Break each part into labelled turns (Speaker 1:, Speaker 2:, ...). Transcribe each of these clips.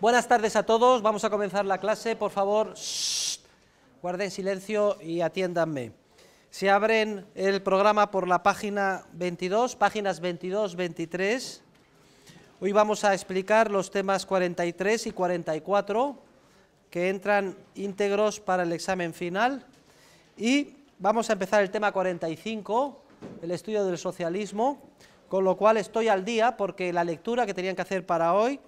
Speaker 1: Buenas tardes a todos, vamos a comenzar la clase, por favor, guarden silencio y atiéndanme. Se abren el programa por la página 22, páginas 22, 23. Hoy vamos a explicar los temas 43 y 44 que entran íntegros para el examen final y vamos a empezar el tema 45, el estudio del socialismo, con lo cual estoy al día porque la lectura que tenían que hacer para hoy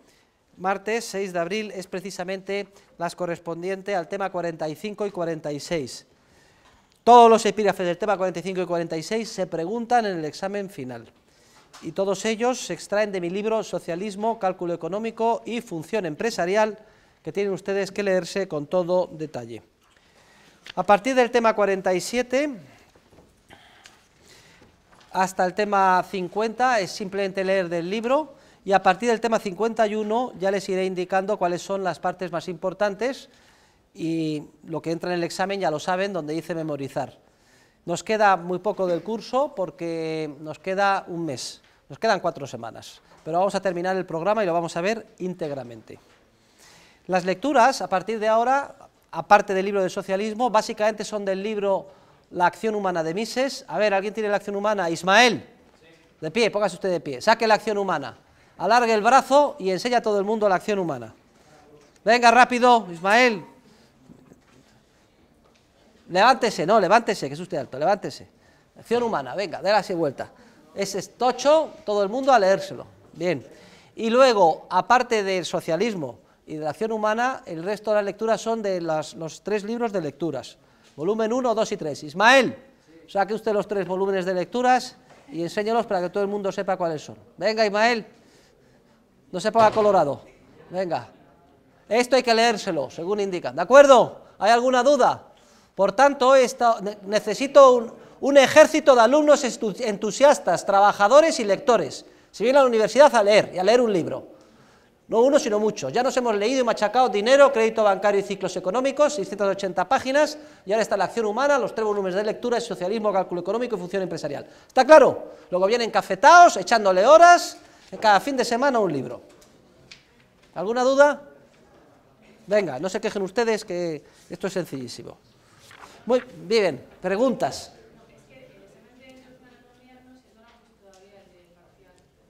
Speaker 1: martes 6 de abril es precisamente las correspondientes al tema 45 y 46. Todos los epígrafes del tema 45 y 46 se preguntan en el examen final. Y todos ellos se extraen de mi libro Socialismo, Cálculo Económico y Función Empresarial, que tienen ustedes que leerse con todo detalle. A partir del tema 47 hasta el tema 50 es simplemente leer del libro y a partir del tema 51 ya les iré indicando cuáles son las partes más importantes y lo que entra en el examen ya lo saben, donde dice memorizar. Nos queda muy poco del curso porque nos queda un mes, nos quedan cuatro semanas, pero vamos a terminar el programa y lo vamos a ver íntegramente. Las lecturas, a partir de ahora, aparte del libro de socialismo, básicamente son del libro La acción humana de Mises. A ver, ¿alguien tiene la acción humana? Ismael, de pie, póngase usted de pie, saque la acción humana alargue el brazo y enseña a todo el mundo la acción humana. Venga, rápido, Ismael. Levántese, no, levántese, que es usted alto, levántese. Acción humana, venga, déle así vuelta. Ese es tocho, todo el mundo a leérselo. Bien. Y luego, aparte del socialismo y de la acción humana, el resto de las lecturas son de los tres libros de lecturas. Volumen 1, 2 y 3. Ismael, saque usted los tres volúmenes de lecturas y enséñelos para que todo el mundo sepa cuáles son. Venga, Ismael. No se paga Colorado. Venga. Esto hay que leérselo, según indica. ¿De acuerdo? ¿Hay alguna duda? Por tanto, esto necesito un, ejército de alumnos entusiastas, trabajadores y lectores. Si vienen a la universidad a leer y a leer un libro. No uno, sino muchos. Ya nos hemos leído y machacado dinero, crédito bancario y ciclos económicos, 680 páginas, y ahora está la acción humana, los tres volúmenes de lectura, socialismo, cálculo económico y función empresarial. ¿Está claro? Luego vienen cafetaos, echándole horas, cada fin de semana un libro. ¿Alguna duda? Venga, no se quejen ustedes que esto es sencillísimo. Muy bien, preguntas.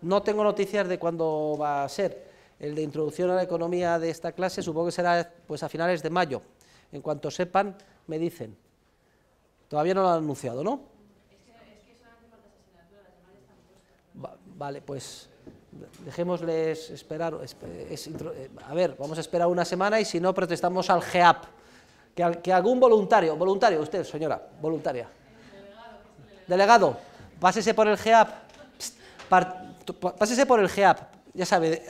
Speaker 1: No tengo noticias de cuándo va a ser. El de introducción a la economía de esta clase supongo que será pues a finales de mayo. En cuanto sepan, me dicen. Todavía no lo han anunciado, ¿no? Vale, pues dejémosles esperar, eh, a ver, vamos a esperar una semana y si no protestamos al GEAP, que, algún voluntario, voluntario, usted señora, voluntaria, delegado, pásese por el GEAP, pásese por el GEAP, ya sabe,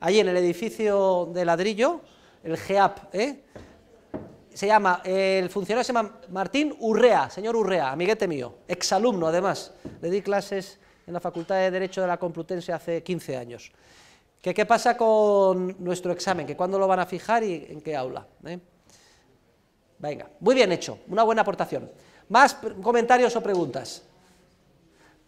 Speaker 1: ahí en el edificio de ladrillo, el GEAP, ¿eh? se llama, el funcionario se llama Martín Urrea, señor Urrea, amiguete mío, exalumno además, le di clases en la Facultad de Derecho de la Complutense hace 15 años. ¿Qué, pasa con nuestro examen? ¿Cuándo lo van a fijar y en qué aula? ¿Eh? Venga, muy bien hecho, una buena aportación. ¿Más comentarios o preguntas?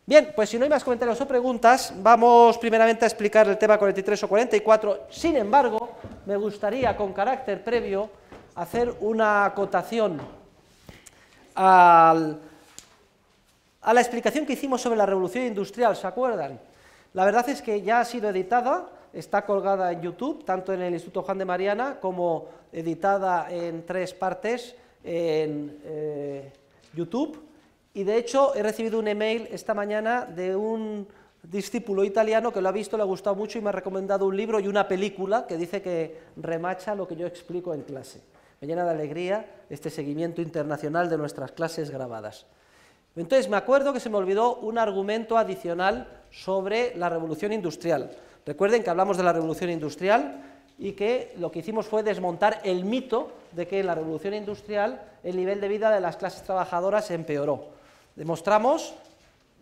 Speaker 1: Bien, pues si no hay más comentarios o preguntas, vamos primeramente a explicar el tema 43 o 44. Sin embargo, me gustaría, con carácter previo, hacer una acotación al a la explicación que hicimos sobre la revolución industrial, ¿se acuerdan? La verdad es que ya ha sido editada, está colgada en YouTube, tanto en el Instituto Juan de Mariana como editada en tres partes en eh, YouTube. Y de hecho he recibido un email esta mañana de un discípulo italiano que lo ha visto, le ha gustado mucho y me ha recomendado un libro y una película que dice que remacha lo que yo explico en clase. Me llena de alegría este seguimiento internacional de nuestras clases grabadas. Entonces me acuerdo que se me olvidó un argumento adicional sobre la revolución industrial. Recuerden que hablamos de la revolución industrial y que lo que hicimos fue desmontar el mito de que en la revolución industrial el nivel de vida de las clases trabajadoras empeoró. Demostramos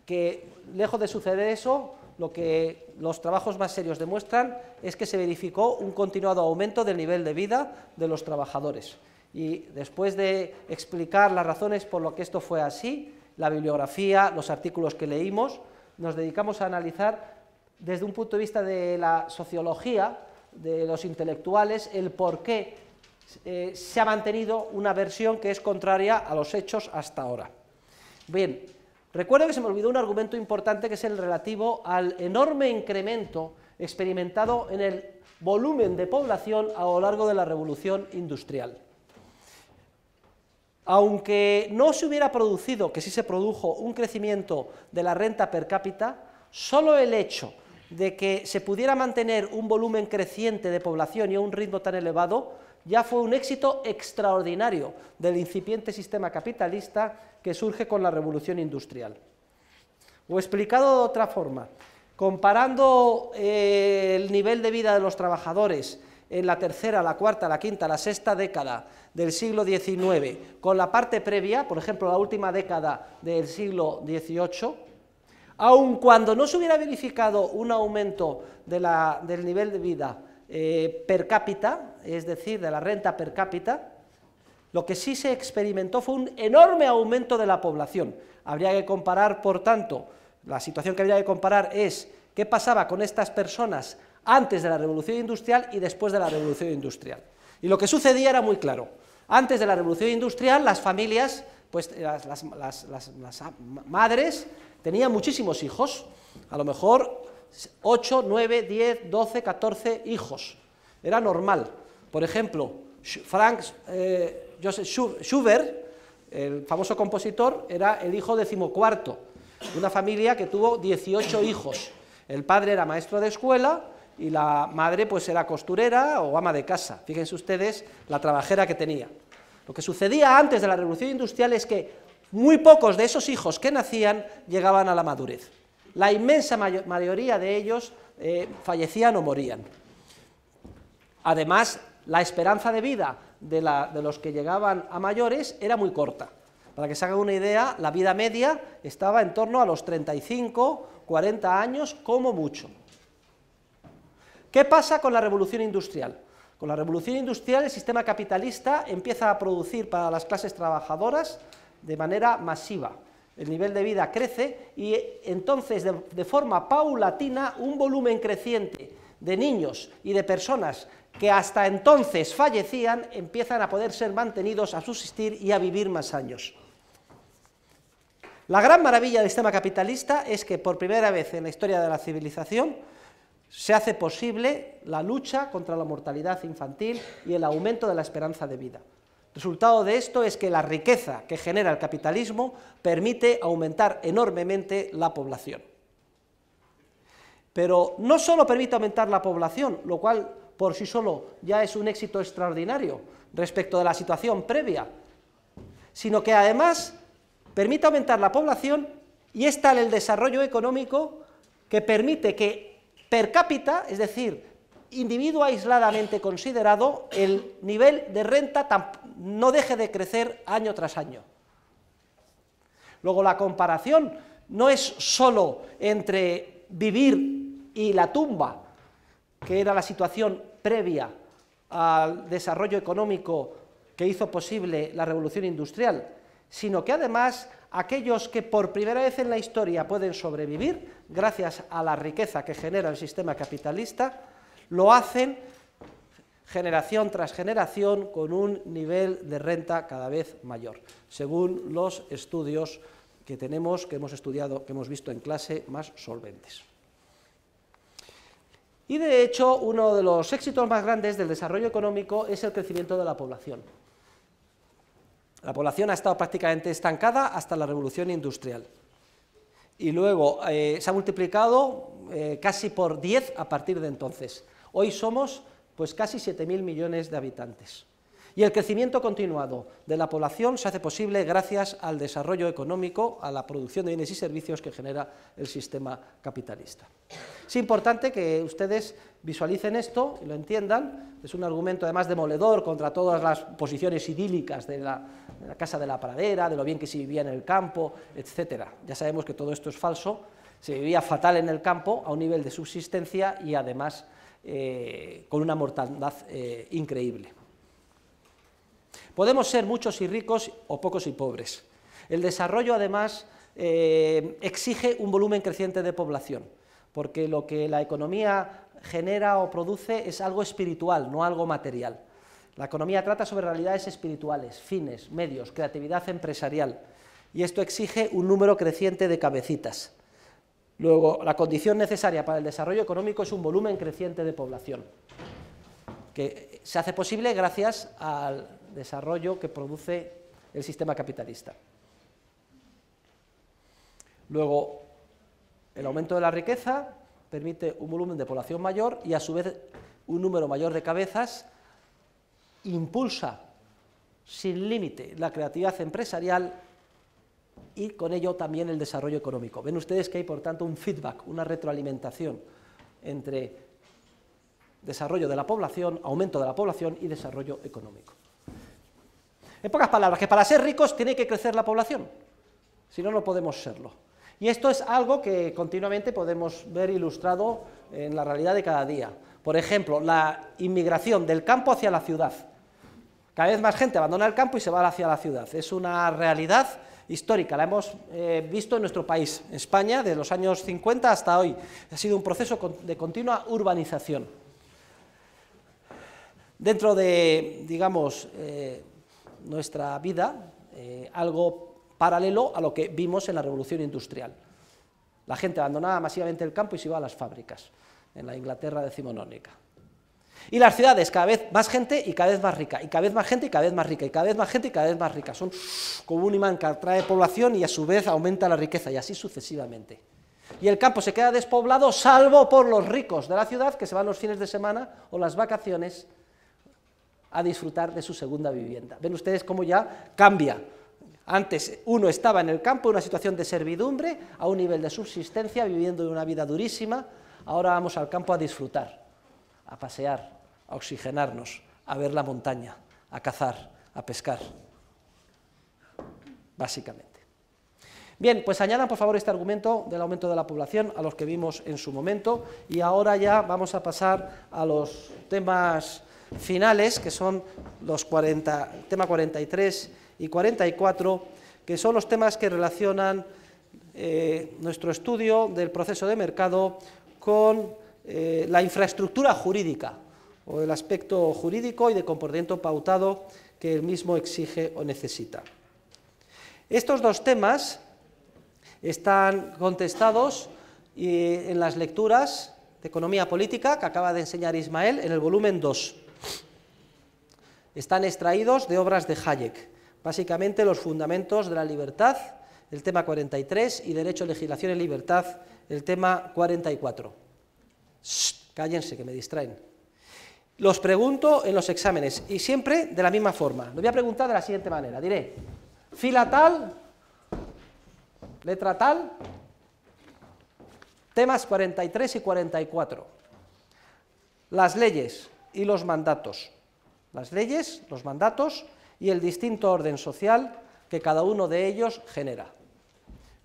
Speaker 1: que, lejos de suceder eso, lo que los trabajos más serios demuestran es que se verificó un continuado aumento del nivel de vida de los trabajadores. Y después de explicar las razones por lo que esto fue así, la bibliografía, los artículos que leímos, nos dedicamos a analizar desde un punto de vista de la sociología, de los intelectuales, el por qué eh, se ha mantenido una versión que es contraria a los hechos hasta ahora. Bien, recuerdo que se me olvidó un argumento importante que es el relativo al enorme incremento experimentado en el volumen de población a lo largo de la revolución industrial aunque no se hubiera producido, que sí se produjo, un crecimiento de la renta per cápita, solo el hecho de que se pudiera mantener un volumen creciente de población y a un ritmo tan elevado, ya fue un éxito extraordinario del incipiente sistema capitalista que surge con la revolución industrial. O explicado de otra forma, comparando eh, el nivel de vida de los trabajadores en la tercera, la cuarta, la quinta, la sexta década del siglo XIX con la parte previa, por ejemplo, la última década del siglo XVIII, aun cuando no se hubiera verificado un aumento del nivel de vida eh, per cápita, es decir, de la renta per cápita, lo que sí se experimentó fue un enorme aumento de la población. Habría que comparar, por tanto, la situación que habría que comparar es qué pasaba con estas personas antes de la revolución industrial y después de la revolución industrial. Y lo que sucedía era muy claro. Antes de la revolución industrial las familias, pues las, madres tenían muchísimos hijos, a lo mejor 8, 9, 10, 12, 14 hijos. Era normal. Por ejemplo, Frank eh, Joseph Schubert, el famoso compositor, era el hijo decimocuarto, una familia que tuvo 18 hijos. El padre era maestro de escuela, y la madre pues era costurera o ama de casa. Fíjense ustedes la trabajera que tenía. Lo que sucedía antes de la revolución industrial es que muy pocos de esos hijos que nacían llegaban a la madurez. La inmensa mayoría de ellos eh, fallecían o morían. Además, la esperanza de vida de, de los que llegaban a mayores era muy corta. Para que se hagan una idea, la vida media estaba en torno a los 35, 40 años como mucho. ¿Qué pasa con la revolución industrial? Con la revolución industrial el sistema capitalista empieza a producir para las clases trabajadoras de manera masiva. El nivel de vida crece y entonces de, forma paulatina un volumen creciente de niños y de personas que hasta entonces fallecían empiezan a poder ser mantenidos, a subsistir y a vivir más años. La gran maravilla del sistema capitalista es que por primera vez en la historia de la civilización se hace posible la lucha contra la mortalidad infantil y el aumento de la esperanza de vida. Resultado de esto es que la riqueza que genera el capitalismo permite aumentar enormemente la población. Pero no solo permite aumentar la población, lo cual por sí solo ya es un éxito extraordinario respecto de la situación previa, sino que además permite aumentar la población y es tal el desarrollo económico que permite que Per cápita, es decir, individuo aisladamente considerado, el nivel de renta no deje de crecer año tras año. Luego la comparación no es solo entre vivir y la tumba, que era la situación previa al desarrollo económico que hizo posible la revolución industrial, sino que además aquellos que por primera vez en la historia pueden sobrevivir gracias a la riqueza que genera el sistema capitalista, lo hacen generación tras generación con un nivel de renta cada vez mayor, según los estudios que tenemos, que hemos estudiado, que hemos visto en clase, más solventes. Y de hecho, uno de los éxitos más grandes del desarrollo económico es el crecimiento de la población. La población ha estado prácticamente estancada hasta la revolución industrial y luego eh, se ha multiplicado eh, casi por 10 a partir de entonces. Hoy somos pues casi 7.000 millones de habitantes. Y el crecimiento continuado de la población se hace posible gracias al desarrollo económico, a la producción de bienes y servicios que genera el sistema capitalista. Es importante que ustedes visualicen esto y lo entiendan. Es un argumento además demoledor contra todas las posiciones idílicas de la, casa de la pradera, de lo bien que se vivía en el campo, etc. Ya sabemos que todo esto es falso. Se vivía fatal en el campo a un nivel de subsistencia y además eh, con una mortandad eh, increíble. Podemos ser muchos y ricos o pocos y pobres. El desarrollo además eh, exige un volumen creciente de población, porque lo que la economía genera o produce es algo espiritual, no algo material. La economía trata sobre realidades espirituales, fines, medios, creatividad empresarial, y esto exige un número creciente de cabecitas. Luego, la condición necesaria para el desarrollo económico es un volumen creciente de población, que se hace posible gracias al desarrollo que produce el sistema capitalista. Luego, el aumento de la riqueza, permite un volumen de población mayor y a su vez un número mayor de cabezas, impulsa sin límite la creatividad empresarial y con ello también el desarrollo económico. Ven ustedes que hay, por tanto, un feedback, una retroalimentación entre desarrollo de la población, aumento de la población y desarrollo económico. En pocas palabras, que para ser ricos tiene que crecer la población, si no, no podemos serlo. Y esto es algo que continuamente podemos ver ilustrado en la realidad de cada día. Por ejemplo, la inmigración del campo hacia la ciudad. Cada vez más gente abandona el campo y se va hacia la ciudad. Es una realidad histórica, la hemos eh, visto en nuestro país, España, desde los años 50 hasta hoy. Ha sido un proceso de continua urbanización. Dentro de, digamos, eh, nuestra vida, eh, algo paralelo a lo que vimos en la revolución industrial. La gente abandonaba masivamente el campo y se iba a las fábricas, en la Inglaterra decimonónica. Y las ciudades, cada vez más gente y cada vez más rica, y cada vez más gente y cada vez más rica, y cada vez más gente y cada vez más rica. Son como un imán que atrae población y a su vez aumenta la riqueza, y así sucesivamente. Y el campo se queda despoblado, salvo por los ricos de la ciudad que se van los fines de semana o las vacaciones a disfrutar de su segunda vivienda. Ven ustedes cómo ya cambia antes uno estaba en el campo en una situación de servidumbre, a un nivel de subsistencia, viviendo una vida durísima. Ahora vamos al campo a disfrutar, a pasear, a oxigenarnos, a ver la montaña, a cazar, a pescar, básicamente. Bien, pues añadan por favor este argumento del aumento de la población a los que vimos en su momento y ahora ya vamos a pasar a los temas finales, que son los 40, tema 43 y 44, que son los temas que relacionan eh, nuestro estudio del proceso de mercado con eh, la infraestructura jurídica o el aspecto jurídico y de comportamiento pautado que el mismo exige o necesita. Estos dos temas están contestados eh, en las lecturas de Economía Política que acaba de enseñar Ismael en el volumen 2. Están extraídos de obras de Hayek básicamente los fundamentos de la libertad, el tema 43, y derecho, legislación y libertad, el tema 44. cállense, que me distraen. Los pregunto en los exámenes y siempre de la misma forma. Lo voy a preguntar de la siguiente manera. Diré, fila tal, letra tal, temas 43 y 44. Las leyes y los mandatos. Las leyes, los mandatos y el distinto orden social que cada uno de ellos genera.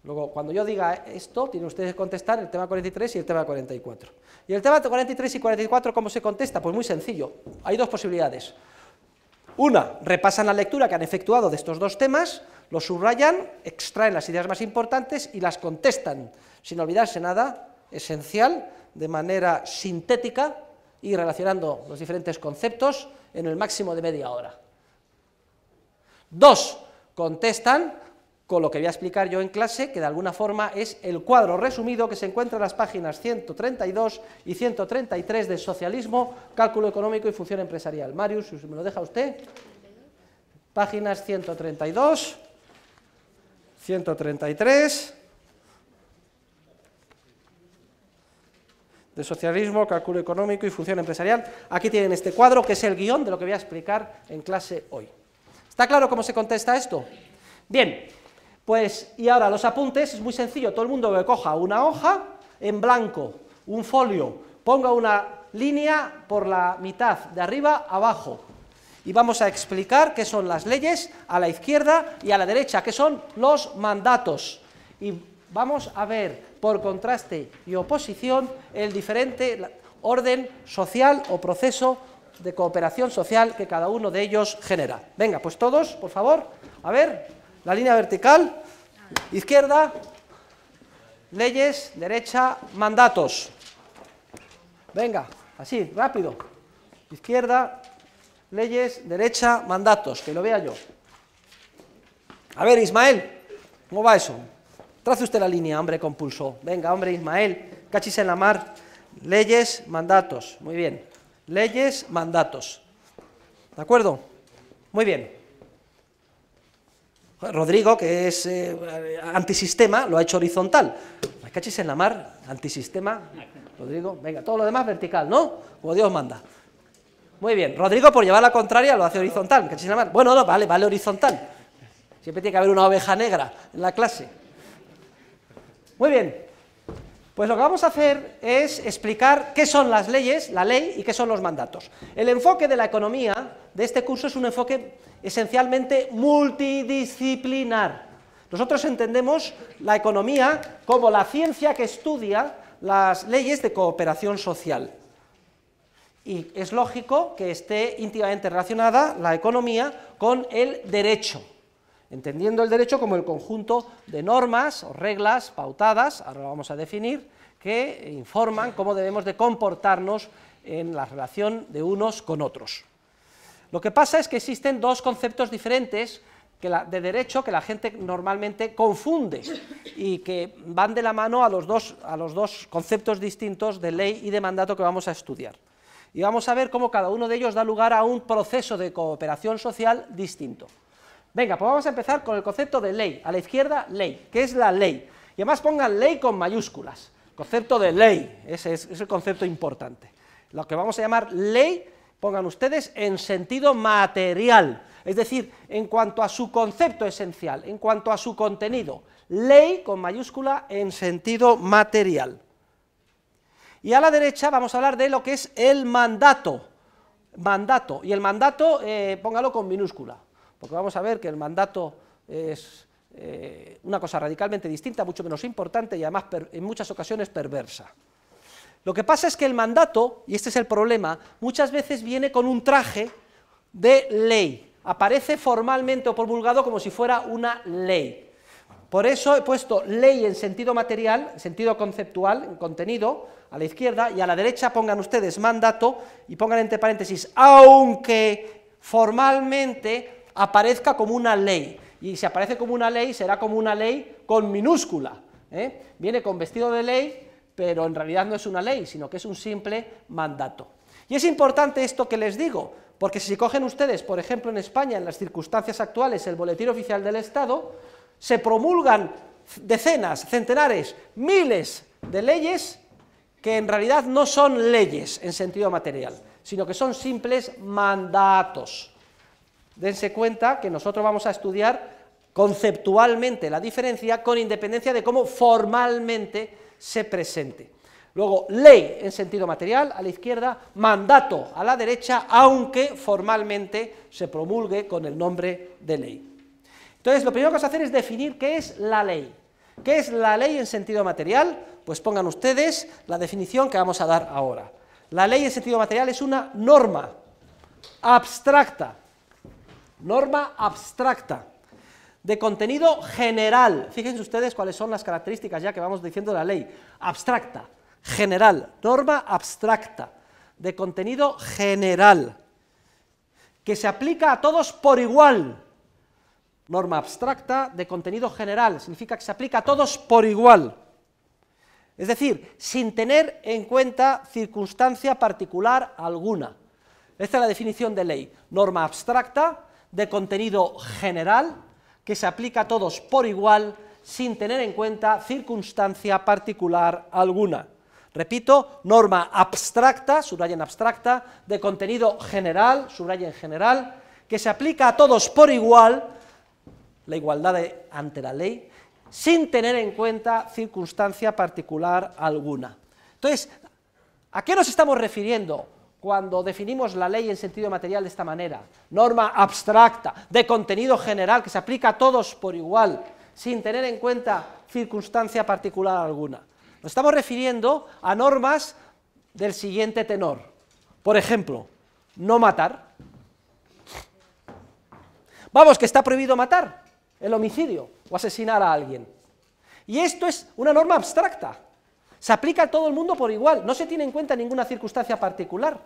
Speaker 1: Luego, cuando yo diga esto, tienen ustedes que contestar el tema 43 y el tema 44. ¿Y el tema 43 y 44 cómo se contesta? Pues muy sencillo. Hay dos posibilidades. Una, repasan la lectura que han efectuado de estos dos temas, los subrayan, extraen las ideas más importantes y las contestan, sin olvidarse nada esencial, de manera sintética y relacionando los diferentes conceptos en el máximo de media hora. Dos contestan con lo que voy a explicar yo en clase, que de alguna forma es el cuadro resumido que se encuentra en las páginas 132 y 133 de Socialismo, Cálculo Económico y Función Empresarial. Marius, si me lo deja usted. Páginas 132, 133 de Socialismo, Cálculo Económico y Función Empresarial. Aquí tienen este cuadro, que es el guión de lo que voy a explicar en clase hoy. ¿Está claro cómo se contesta esto? Bien, pues y ahora los apuntes, es muy sencillo, todo el mundo coja una hoja en blanco, un folio, ponga una línea por la mitad, de arriba abajo, y vamos a explicar qué son las leyes a la izquierda y a la derecha, qué son los mandatos. Y vamos a ver, por contraste y oposición, el diferente orden social o proceso de cooperación social que cada uno de ellos genera. Venga, pues todos, por favor, a ver, la línea vertical, izquierda, leyes, derecha, mandatos. Venga, así, rápido. Izquierda, leyes, derecha, mandatos, que lo vea yo. A ver, Ismael, ¿cómo va eso? Trace usted la línea, hombre, compulso Venga, hombre, Ismael, cachis en la mar. Leyes, mandatos. Muy bien leyes, mandatos. ¿De acuerdo? Muy bien. Rodrigo, que es eh, antisistema, lo ha hecho horizontal. Me cachis en la mar, antisistema. Rodrigo, venga, todo lo demás vertical, ¿no? Como Dios manda. Muy bien, Rodrigo por llevar la contraria lo hace horizontal, me cachis en la mar. Bueno, vale, vale horizontal. Siempre tiene que haber una oveja negra en la clase. Muy bien, pues lo que vamos a hacer es explicar qué son las leyes, la ley y qué son los mandatos. El enfoque de la economía de este curso es un enfoque esencialmente multidisciplinar. Nosotros entendemos la economía como la ciencia que estudia las leyes de cooperación social. Y es lógico que esté íntimamente relacionada la economía con el derecho entendiendo el derecho como el conjunto de normas o reglas pautadas, ahora lo vamos a definir, que informan cómo debemos de comportarnos en la relación de unos con otros. Lo que pasa es que existen dos conceptos diferentes de derecho que la gente normalmente confunde y que van de la mano a los dos conceptos distintos de ley y de mandato que vamos a estudiar. Y vamos a ver cómo cada uno de ellos da lugar a un proceso de cooperación social distinto. Venga, pues vamos a empezar con el concepto de ley. A la izquierda, ley. ¿Qué es la ley? Y además pongan ley con mayúsculas. Concepto de ley, ese es, el concepto importante. Lo que vamos a llamar ley, pongan ustedes en sentido material, es decir, en cuanto a su concepto esencial, en cuanto a su contenido. Ley con mayúscula en sentido material. Y a la derecha vamos a hablar de lo que es el mandato. Mandato. Y el mandato, eh, póngalo con minúscula porque vamos a ver que el mandato es eh, una cosa radicalmente distinta, mucho menos importante y además en muchas ocasiones perversa. Lo que pasa es que el mandato, y este es el problema, muchas veces viene con un traje de ley, aparece formalmente o por promulgado como si fuera una ley. Por eso he puesto ley en sentido material, en sentido conceptual, en contenido, a la izquierda, y a la derecha pongan ustedes mandato y pongan entre paréntesis, aunque formalmente aparezca como una ley. Y si aparece como una ley, será como una ley con minúscula. ¿eh? Viene con vestido de ley, pero en realidad no es una ley, sino que es un simple mandato. Y es importante esto que les digo, porque si cogen ustedes, por ejemplo, en España, en las circunstancias actuales, el Boletín Oficial del Estado, se promulgan decenas, centenares, miles de leyes que en realidad no son leyes en sentido material, sino que son simples mandatos dense cuenta que nosotros vamos a estudiar conceptualmente la diferencia con independencia de cómo formalmente se presente. Luego, ley en sentido material a la izquierda, mandato a la derecha, aunque formalmente se promulgue con el nombre de ley. Entonces, lo primero que vamos a hacer es definir qué es la ley. ¿Qué es la ley en sentido material? Pues pongan ustedes la definición que vamos a dar ahora. La ley en sentido material es una norma abstracta norma abstracta de contenido general. Fíjense ustedes cuáles son las características ya que vamos diciendo la ley. Abstracta, general, norma abstracta de contenido general que se aplica a todos por igual. Norma abstracta de contenido general significa que se aplica a todos por igual. Es decir, sin tener en cuenta circunstancia particular alguna. Esta es la definición de ley. Norma abstracta de contenido general que se aplica a todos por igual sin tener en cuenta circunstancia particular alguna. Repito, norma abstracta, subrayen abstracta, de contenido general, subrayen general, que se aplica a todos por igual, la igualdad ante la ley, sin tener en cuenta circunstancia particular alguna. Entonces, ¿a qué nos estamos refiriendo? cuando definimos la ley en sentido material de esta manera, norma abstracta, de contenido general, que se aplica a todos por igual, sin tener en cuenta circunstancia particular alguna. Nos estamos refiriendo a normas del siguiente tenor. Por ejemplo, no matar. Vamos, que está prohibido matar, el homicidio o asesinar a alguien. Y esto es una norma abstracta, se aplica a todo el mundo por igual, no se tiene en cuenta ninguna circunstancia particular.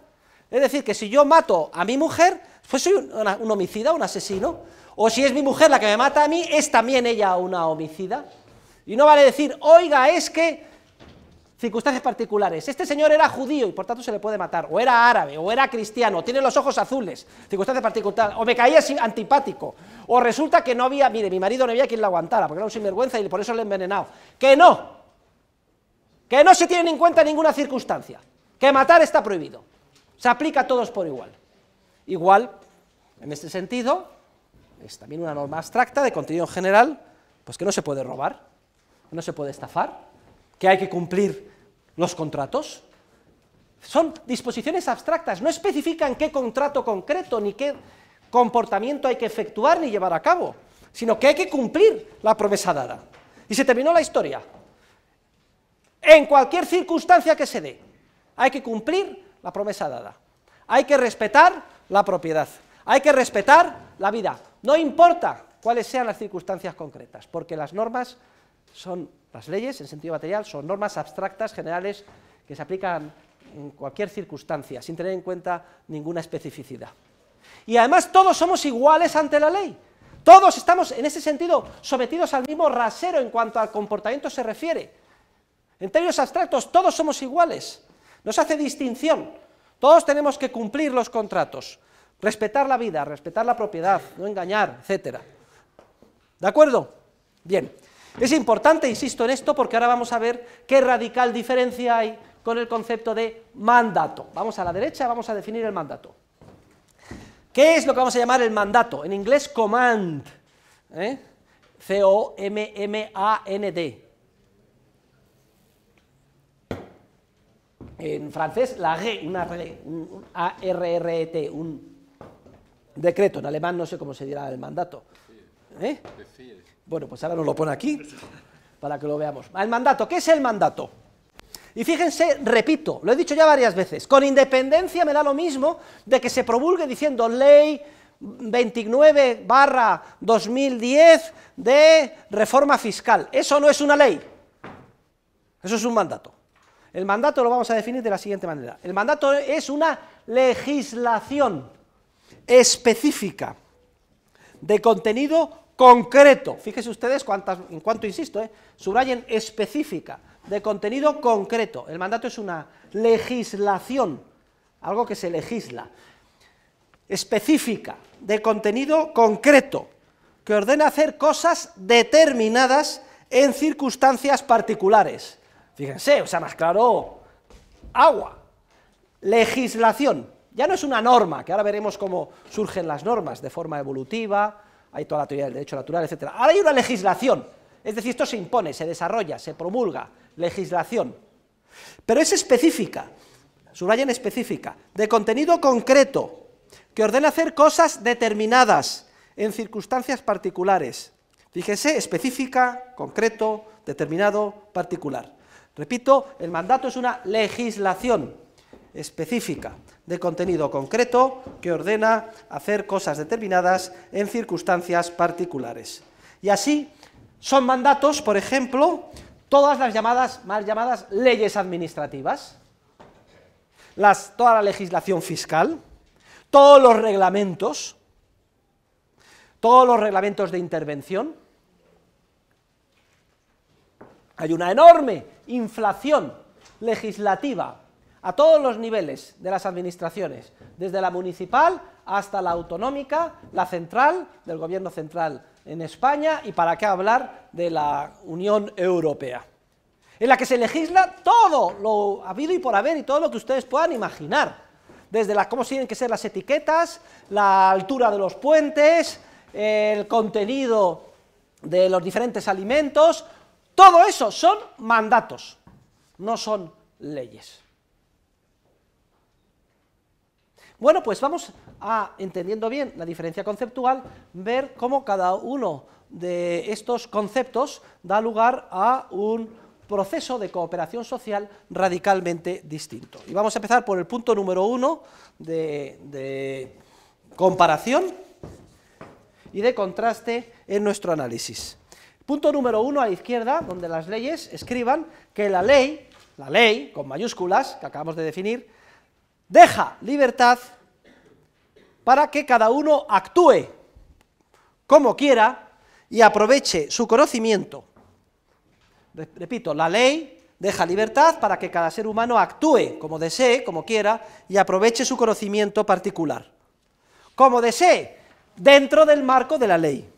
Speaker 1: Es decir, que si yo mato a mi mujer, pues soy un, homicida, un asesino. O si es mi mujer la que me mata a mí, es también ella una homicida. Y no vale decir, oiga, es que circunstancias particulares. Este señor era judío y por tanto se le puede matar, o era árabe, o era cristiano, tiene los ojos azules, circunstancias particulares, o me caía sin antipático, o resulta que no había, mire, mi marido no había quien la aguantara, porque era un sinvergüenza y por eso le he envenenado. Que no, que no se tienen en cuenta ninguna circunstancia, que matar está prohibido, se aplica a todos por igual. Igual, en este sentido, es también una norma abstracta de contenido general, pues que no se puede robar, no se puede estafar, que hay que cumplir los contratos. Son disposiciones abstractas, no especifican qué contrato concreto ni qué comportamiento hay que efectuar ni llevar a cabo, sino que hay que cumplir la promesa dada. Y se terminó la historia. En cualquier circunstancia que se dé, hay que cumplir la promesa dada. Hay que respetar la propiedad. Hay que respetar la vida. No importa cuáles sean las circunstancias concretas, porque las normas son, las leyes en sentido material, son normas abstractas, generales, que se aplican en cualquier circunstancia, sin tener en cuenta ninguna especificidad. Y además todos somos iguales ante la ley. Todos estamos, en ese sentido, sometidos al mismo rasero en cuanto al comportamiento se refiere. En términos abstractos, todos somos iguales. No se hace distinción. Todos tenemos que cumplir los contratos, respetar la vida, respetar la propiedad, no engañar, etc. ¿De acuerdo? Bien. Es importante, insisto en esto, porque ahora vamos a ver qué radical diferencia hay con el concepto de mandato. Vamos a la derecha, vamos a definir el mandato. ¿Qué es lo que vamos a llamar el mandato? En inglés, command. ¿eh? c o m C-O-M-M-A-N-D. en francés la G, una r un e, t un decreto, en alemán no sé cómo se dirá el mandato. ¿Eh? Bueno, pues ahora nos lo pone aquí para que lo veamos. El mandato, ¿qué es el mandato? Y fíjense, repito, lo he dicho ya varias veces, con independencia me da lo mismo de que se promulgue diciendo ley 29 barra 2010 de reforma fiscal. Eso no es una ley, eso es un mandato. El mandato lo vamos a definir de la siguiente manera. El mandato es una legislación específica de contenido concreto. Fíjese ustedes cuántas, en cuánto insisto, eh, subrayen específica de contenido concreto. El mandato es una legislación, algo que se legisla, específica de contenido concreto, que ordena hacer cosas determinadas en circunstancias particulares Fíjense, o sea, más claro, agua. Legislación. Ya no es una norma, que ahora veremos cómo surgen las normas de forma evolutiva, hay toda la teoría del derecho natural, etc. Ahora hay una legislación, es decir, esto se impone, se desarrolla, se promulga, legislación. Pero es específica, subrayen específica, de contenido concreto, que ordena hacer cosas determinadas en circunstancias particulares. Fíjese, específica, concreto, determinado, particular. Repito, el mandato es una legislación específica de contenido concreto que ordena hacer cosas determinadas en circunstancias particulares. Y así son mandatos, por ejemplo, todas las llamadas, mal llamadas leyes administrativas, toda la legislación fiscal, todos los reglamentos, todos los reglamentos de intervención. Hay una enorme inflación legislativa a todos los niveles de las administraciones, desde la municipal hasta la autonómica, la central, del gobierno central en España, y para qué hablar de la Unión Europea, en la que se legisla todo lo habido y por haber y todo lo que ustedes puedan imaginar, desde la, cómo tienen que ser las etiquetas, la altura de los puentes, el contenido de los diferentes alimentos, todo eso son mandatos, no son leyes. Bueno, pues vamos a, entendiendo bien la diferencia conceptual, ver cómo cada uno de estos conceptos da lugar a un proceso de cooperación social radicalmente distinto. Y vamos a empezar por el punto número uno de, de comparación y de contraste en nuestro análisis. Punto número uno a la izquierda, donde las leyes escriban que la ley, la ley con mayúsculas que acabamos de definir, deja libertad para que cada uno actúe como quiera y aproveche su conocimiento. Repito, la ley deja libertad para que cada ser humano actúe como desee, como quiera, y aproveche su conocimiento particular. Como desee, dentro del marco de la ley.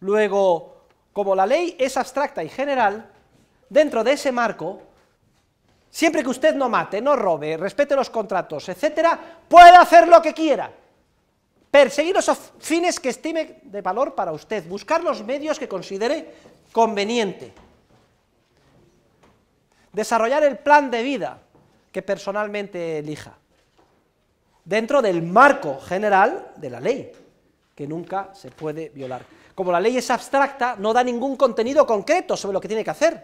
Speaker 1: Luego, como la ley es abstracta y general, dentro de ese marco, siempre que usted no mate, no robe, respete los contratos, etcétera, puede hacer lo que quiera. Perseguir los fines que estime de valor para usted, buscar los medios que considere conveniente. Desarrollar el plan de vida que personalmente elija, dentro del marco general de la ley, que nunca se puede violar como la ley es abstracta, no da ningún contenido concreto sobre lo que tiene que hacer.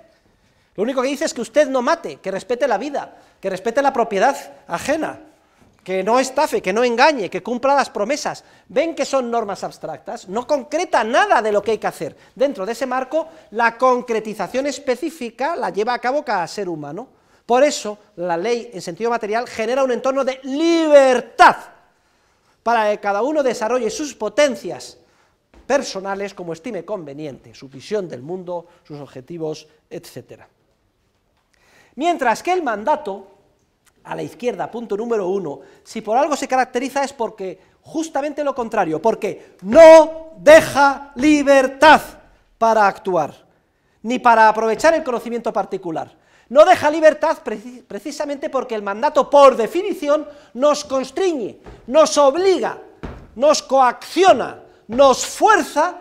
Speaker 1: Lo único que dice es que usted no mate, que respete la vida, que respete la propiedad ajena, que no estafe, que no engañe, que cumpla las promesas. Ven que son normas abstractas, no concreta nada de lo que hay que hacer. Dentro de ese marco, la concretización específica la lleva a cabo cada ser humano. Por eso, la ley en sentido material genera un entorno de libertad para que cada uno desarrolle sus potencias personales como estime conveniente, su visión del mundo, sus objetivos, etc. Mientras que el mandato, a la izquierda, punto número uno, si por algo se caracteriza es porque justamente lo contrario, porque no deja libertad para actuar, ni para aprovechar el conocimiento particular. No deja libertad precisamente porque el mandato, por definición, nos constriñe, nos obliga, nos coacciona nos fuerza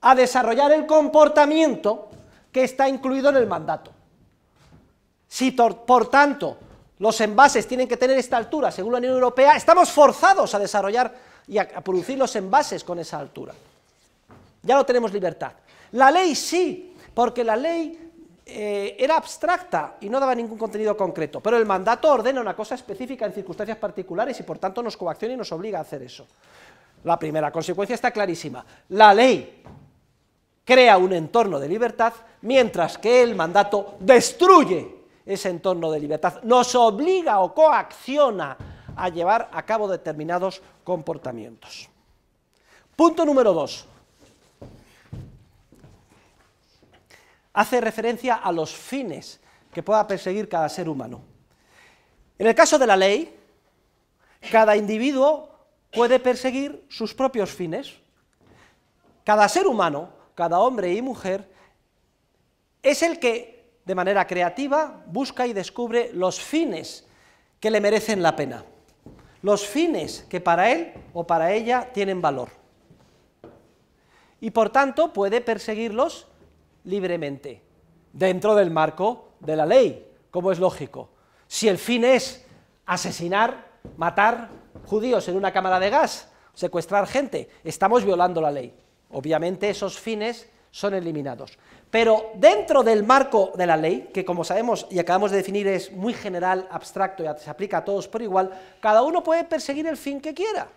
Speaker 1: a desarrollar el comportamiento que está incluido en el mandato. Si, por tanto, los envases tienen que tener esta altura, según la Unión Europea, estamos forzados a desarrollar y a, producir los envases con esa altura. Ya no tenemos libertad. La ley sí, porque la ley eh, era abstracta y no daba ningún contenido concreto, pero el mandato ordena una cosa específica en circunstancias particulares y por tanto nos coacciona y nos obliga a hacer eso. La primera consecuencia está clarísima. La ley crea un entorno de libertad, mientras que el mandato destruye ese entorno de libertad, nos obliga o coacciona a llevar a cabo determinados comportamientos. Punto número dos. Hace referencia a los fines que pueda perseguir cada ser humano. En el caso de la ley, cada individuo puede perseguir sus propios fines. Cada ser humano, cada hombre y mujer, es el que, de manera creativa, busca y descubre los fines que le merecen la pena, los fines que para él o para ella tienen valor. Y por tanto puede perseguirlos libremente, dentro del marco de la ley, como es lógico. Si el fin es asesinar, matar judíos en una cámara de gas, secuestrar gente. Estamos violando la ley. Obviamente esos fines son eliminados. Pero dentro del marco de la ley, que como sabemos y acabamos de definir es muy general, abstracto y se aplica a todos por igual, cada uno puede perseguir el fin que quiera.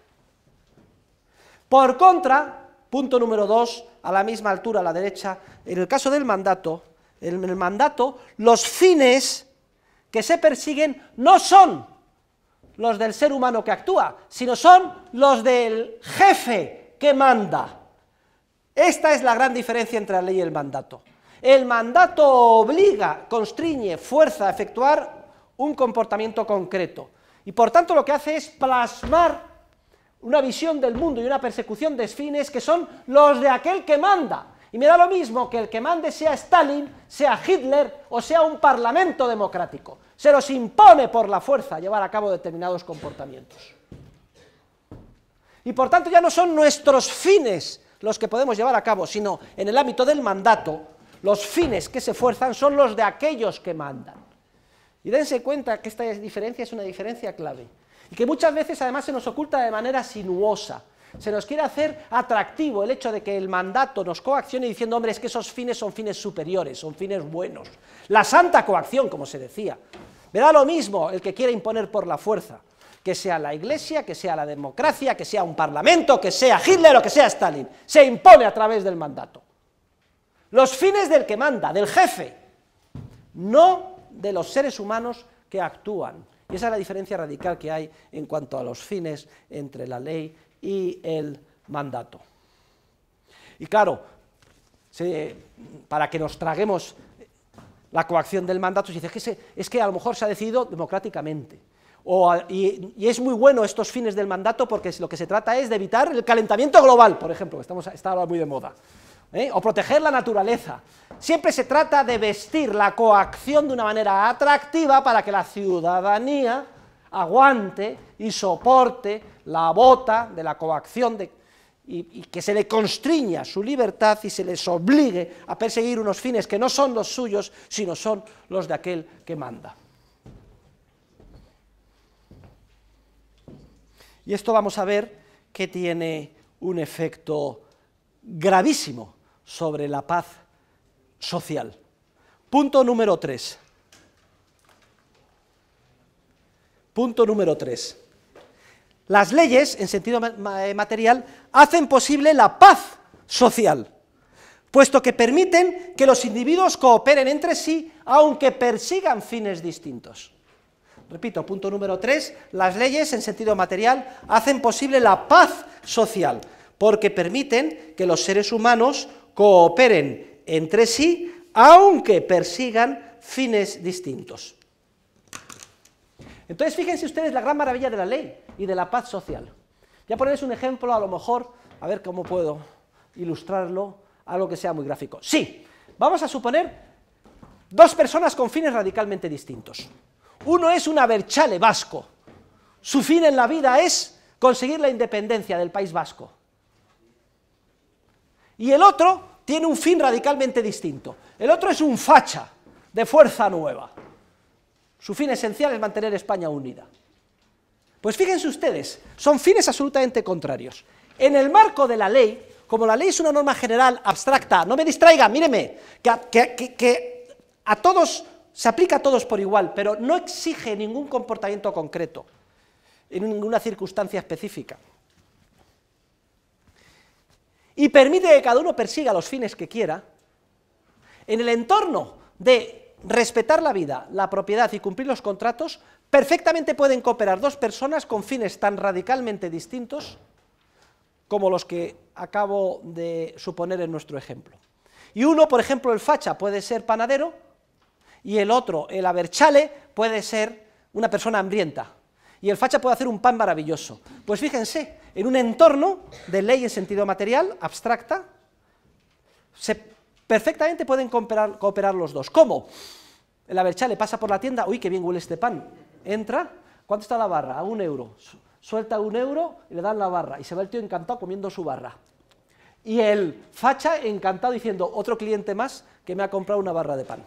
Speaker 1: Por contra, punto número dos, a la misma altura a la derecha, en el caso del mandato, en el mandato, los fines que se persiguen no son los del ser humano que actúa, sino son los del jefe que manda. Esta es la gran diferencia entre la ley y el mandato. El mandato obliga, constriñe, fuerza a efectuar un comportamiento concreto. Y por tanto lo que hace es plasmar una visión del mundo y una persecución de fines que son los de aquel que manda, y me da lo mismo que el que mande sea Stalin, sea Hitler o sea un parlamento democrático. Se los impone por la fuerza llevar a cabo determinados comportamientos. Y por tanto ya no son nuestros fines los que podemos llevar a cabo, sino en el ámbito del mandato, los fines que se fuerzan son los de aquellos que mandan. Y dense cuenta que esta diferencia es una diferencia clave. Y que muchas veces además se nos oculta de manera sinuosa se nos quiere hacer atractivo el hecho de que el mandato nos coaccione diciendo, hombre, es que esos fines son fines superiores, son fines buenos. La santa coacción, como se decía. Me da lo mismo el que quiere imponer por la fuerza, que sea la iglesia, que sea la democracia, que sea un parlamento, que sea Hitler o que sea Stalin. Se impone a través del mandato. Los fines del que manda, del jefe, no de los seres humanos que actúan. Y esa es la diferencia radical que hay en cuanto a los fines entre la ley y el mandato. Y claro, para que nos traguemos la coacción del mandato, se dice que es que a lo mejor se ha decidido democráticamente. y, es muy bueno estos fines del mandato porque lo que se trata es de evitar el calentamiento global, por ejemplo, que estamos, está ahora muy de moda. ¿eh? O proteger la naturaleza. Siempre se trata de vestir la coacción de una manera atractiva para que la ciudadanía aguante y soporte la bota de la coacción y, que se le constriña su libertad y se les obligue a perseguir unos fines que no son los suyos, sino son los de aquel que manda. Y esto vamos a ver que tiene un efecto gravísimo sobre la paz social. Punto número tres Punto número 3. Las leyes, en sentido eh, material, hacen posible la paz social, puesto que permiten que los individuos cooperen entre sí, aunque persigan fines distintos. Repito, punto número 3, las leyes, en sentido material, hacen posible la paz social, porque permiten que los seres humanos cooperen entre sí, aunque persigan fines distintos. Entonces, fíjense ustedes la gran maravilla de la ley y de la paz social. Ya ponerles un ejemplo, a lo mejor, a ver cómo puedo ilustrarlo, algo que sea muy gráfico. Sí, vamos a suponer dos personas con fines radicalmente distintos. Uno es un aberchale vasco. Su fin en la vida es conseguir la independencia del país vasco. Y el otro tiene un fin radicalmente distinto. El otro es un facha de fuerza nueva. Su fin esencial es mantener España unida. Pues fíjense ustedes, son fines absolutamente contrarios. En el marco de la ley, como la ley es una norma general abstracta, no me distraiga, míreme, que, a todos se aplica a todos por igual, pero no exige ningún comportamiento concreto, en ninguna circunstancia específica. Y permite que cada uno persiga los fines que quiera en el entorno de respetar la vida, la propiedad y cumplir los contratos, perfectamente pueden cooperar dos personas con fines tan radicalmente distintos como los que acabo de suponer en nuestro ejemplo. Y uno, por ejemplo, el facha puede ser panadero y el otro, el aberchale, puede ser una persona hambrienta. Y el facha puede hacer un pan maravilloso. Pues fíjense, en un entorno de ley en sentido material, abstracta, se Perfectamente pueden cooperar, los dos. ¿Cómo? El averchale pasa por la tienda, uy, qué bien huele este pan. Entra, ¿cuánto está la barra? A un euro. Suelta un euro y le dan la barra. Y se va el tío encantado comiendo su barra. Y el facha encantado diciendo, otro cliente más que me ha comprado una barra de pan.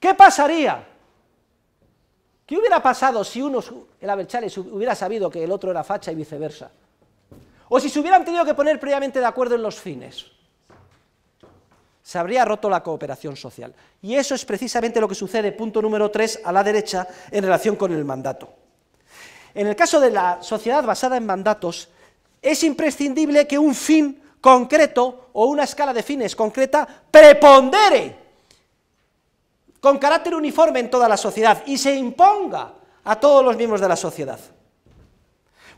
Speaker 1: ¿Qué pasaría? ¿Qué hubiera pasado si uno, el Aberchale, hubiera sabido que el otro era facha y viceversa? O si se hubieran tenido que poner previamente de acuerdo en los fines, se habría roto la cooperación social. Y eso es precisamente lo que sucede, punto número 3, a la derecha, en relación con el mandato. En el caso de la sociedad basada en mandatos, es imprescindible que un fin concreto o una escala de fines concreta prepondere con carácter uniforme en toda la sociedad y se imponga a todos los miembros de la sociedad.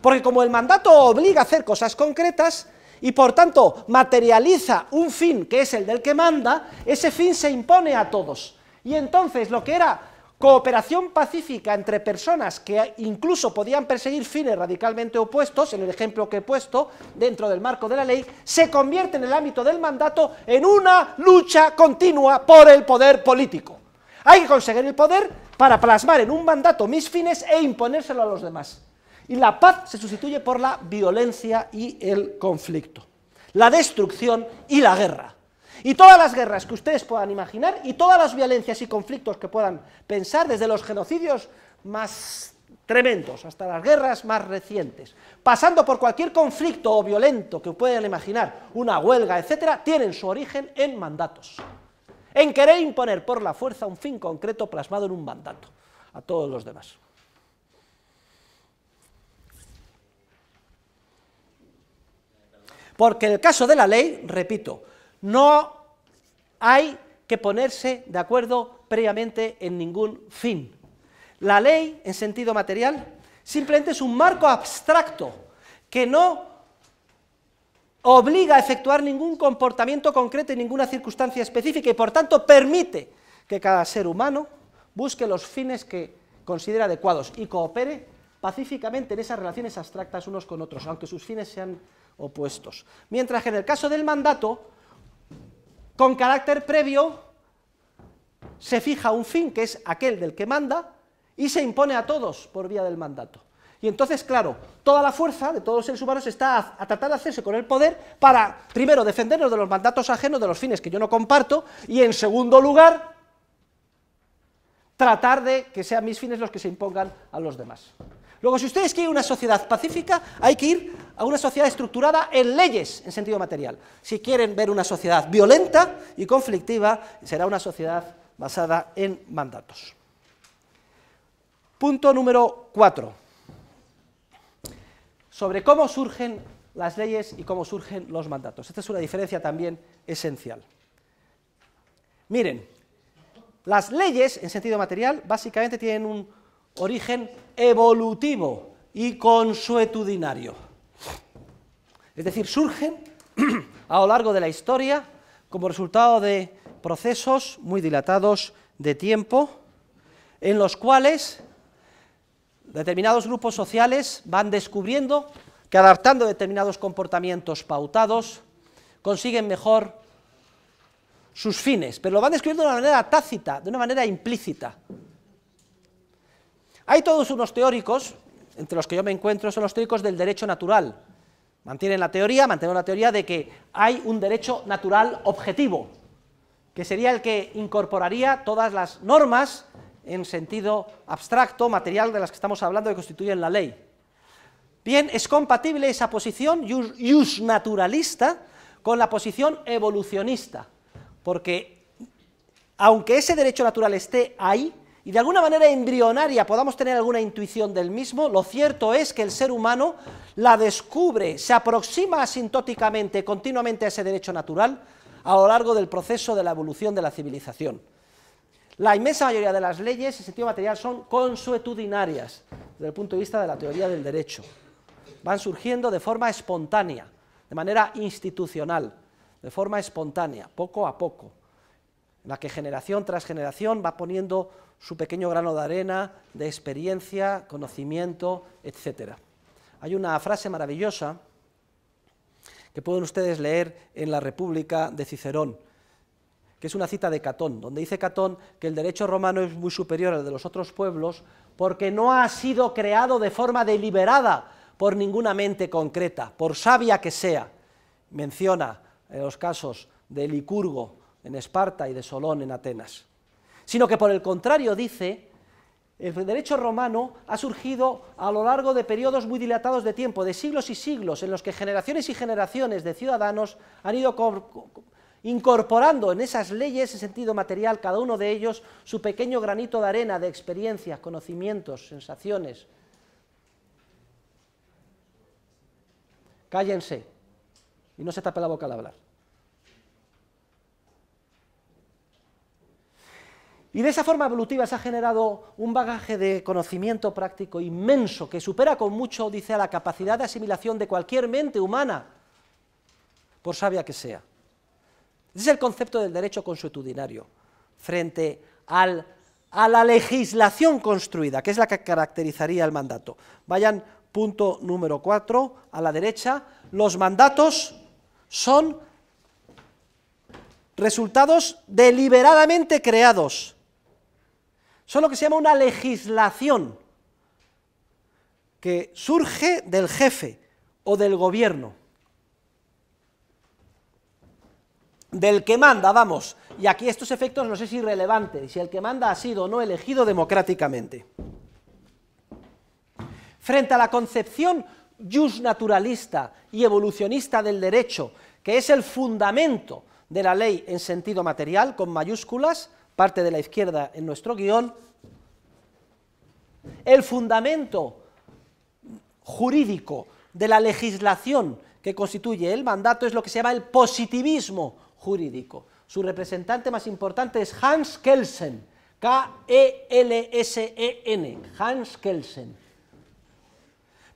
Speaker 1: Porque como el mandato obliga a hacer cosas concretas y por tanto materializa un fin que es el del que manda, ese fin se impone a todos. Y entonces lo que era cooperación pacífica entre personas que incluso podían perseguir fines radicalmente opuestos, en el ejemplo que he puesto, dentro del marco de la ley, se convierte en el ámbito del mandato en una lucha continua por el poder político. Hay que conseguir el poder para plasmar en un mandato mis fines e imponérselo a los demás. Y la paz se sustituye por la violencia y el conflicto, la destrucción y la guerra. Y todas las guerras que ustedes puedan imaginar y todas las violencias y conflictos que puedan pensar, desde los genocidios más tremendos hasta las guerras más recientes, pasando por cualquier conflicto o violento que puedan imaginar, una huelga, etcétera, tienen su origen en mandatos, en querer imponer por la fuerza un fin concreto plasmado en un mandato a todos los demás. Porque en el caso de la ley, repito, no hay que ponerse de acuerdo previamente en ningún fin. La ley, en sentido material, simplemente es un marco abstracto que no obliga a efectuar ningún comportamiento concreto en ninguna circunstancia específica y por tanto permite que cada ser humano busque los fines que considera adecuados y coopere pacíficamente en esas relaciones abstractas unos con otros, aunque sus fines sean opuestos. Mientras que en el caso del mandato, con carácter previo, se fija un fin, que es aquel del que manda, y se impone a todos por vía del mandato. Y entonces, claro, toda la fuerza de todos los seres humanos está a, a, tratar de hacerse con el poder para, primero, defendernos de los mandatos ajenos, de los fines que yo no comparto, y en segundo lugar, tratar de que sean mis fines los que se impongan a los demás. Luego, si ustedes quieren una sociedad pacífica, hay que ir a una sociedad estructurada en leyes, en sentido material. Si quieren ver una sociedad violenta y conflictiva, será una sociedad basada en mandatos. Punto número cuatro. Sobre cómo surgen las leyes y cómo surgen los mandatos. Esta es una diferencia también esencial. Miren, las leyes, en sentido material, básicamente tienen un origen evolutivo y consuetudinario. Es decir, surgen a lo largo de la historia como resultado de procesos muy dilatados de tiempo en los cuales determinados grupos sociales van descubriendo que adaptando determinados comportamientos pautados consiguen mejor sus fines, pero lo van descubriendo de una manera tácita, de una manera implícita. Hay todos unos teóricos, entre los que yo me encuentro, son los teóricos del derecho natural. Mantienen la teoría, mantienen la teoría de que hay un derecho natural objetivo, que sería el que incorporaría todas las normas en sentido abstracto, material de las que estamos hablando, que constituyen la ley. Bien, es compatible esa posición jus naturalista con la posición evolucionista, porque aunque ese derecho natural esté ahí, y de alguna manera embrionaria podamos tener alguna intuición del mismo, lo cierto es que el ser humano la descubre, se aproxima asintóticamente, continuamente a ese derecho natural a lo largo del proceso de la evolución de la civilización. La inmensa mayoría de las leyes en sentido material son consuetudinarias desde el punto de vista de la teoría del derecho. Van surgiendo de forma espontánea, de manera institucional, de forma espontánea, poco a poco en la que generación tras generación va poniendo su pequeño grano de arena de experiencia, conocimiento, etc. Hay una frase maravillosa que pueden ustedes leer en La República de Cicerón, que es una cita de Catón, donde dice Catón que el derecho romano es muy superior al de los otros pueblos porque no ha sido creado de forma deliberada por ninguna mente concreta, por sabia que sea. Menciona en eh, los casos de Licurgo en Esparta y de Solón en Atenas, sino que por el contrario dice, el derecho romano ha surgido a lo largo de periodos muy dilatados de tiempo, de siglos y siglos, en los que generaciones y generaciones de ciudadanos han ido incorporando en esas leyes en sentido material, cada uno de ellos, su pequeño granito de arena de experiencias, conocimientos, sensaciones. Cállense y no se tape la boca al hablar. Y de esa forma evolutiva se ha generado un bagaje de conocimiento práctico inmenso que supera con mucho, dice, a la capacidad de asimilación de cualquier mente humana, por sabia que sea. Ese es el concepto del derecho consuetudinario frente a la legislación construida, que es la que caracterizaría el mandato. Vayan punto número cuatro a la derecha. Los mandatos son resultados deliberadamente creados son lo que se llama una legislación que surge del jefe o del gobierno, del que manda, vamos, y aquí estos efectos no sé si irrelevante, si el que manda ha sido o no elegido democráticamente. Frente a la concepción just naturalista y evolucionista del derecho, que es el fundamento de la ley en sentido material, con mayúsculas, parte de la izquierda en nuestro guión, el fundamento jurídico de la legislación que constituye el mandato es lo que se llama el positivismo jurídico. Su representante más importante es Hans Kelsen, K-E-L-S-E-N, Hans Kelsen.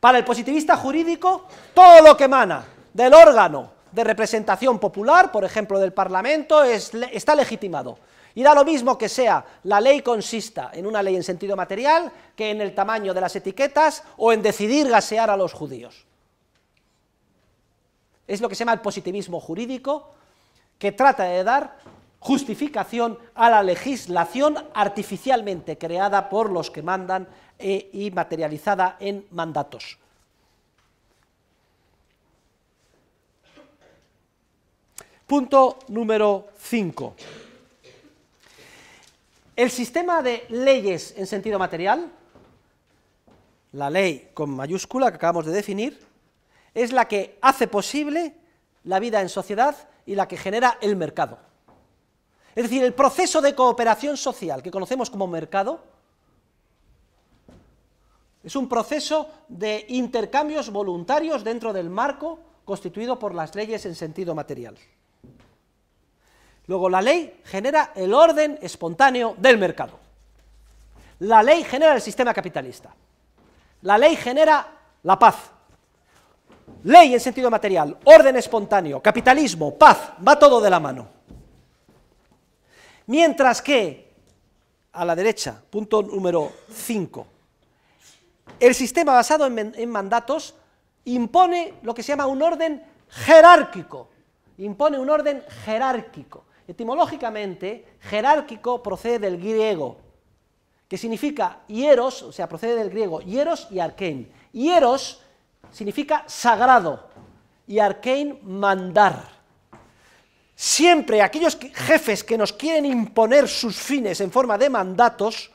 Speaker 1: Para el positivista jurídico, todo lo que emana del órgano de representación popular, por ejemplo del Parlamento, está legitimado. Y da lo mismo que sea, la ley consista en una ley en sentido material que en el tamaño de las etiquetas o en decidir gasear a los judíos. Es lo que se llama el positivismo jurídico, que trata de dar justificación a la legislación artificialmente creada por los que mandan eh, y materializada en mandatos. Punto número 5. El sistema de leyes en sentido material, la ley con mayúscula que acabamos de definir, es la que hace posible la vida en sociedad y la que genera el mercado. Es decir, el proceso de cooperación social que conocemos como mercado es un proceso de intercambios voluntarios dentro del marco constituido por las leyes en sentido material. Luego, la ley genera el orden espontáneo del mercado. La ley genera el sistema capitalista. La ley genera la paz. Ley en sentido material, orden espontáneo, capitalismo, paz, va todo de la mano. Mientras que, a la derecha, punto número 5, el sistema basado en, en mandatos impone lo que se llama un orden jerárquico impone un orden jerárquico. Etimológicamente, jerárquico procede del griego, que significa hieros, o sea, procede del griego hieros y arkein. Hieros significa sagrado y arkein, mandar. Siempre aquellos jefes que nos quieren imponer sus fines en forma de mandatos,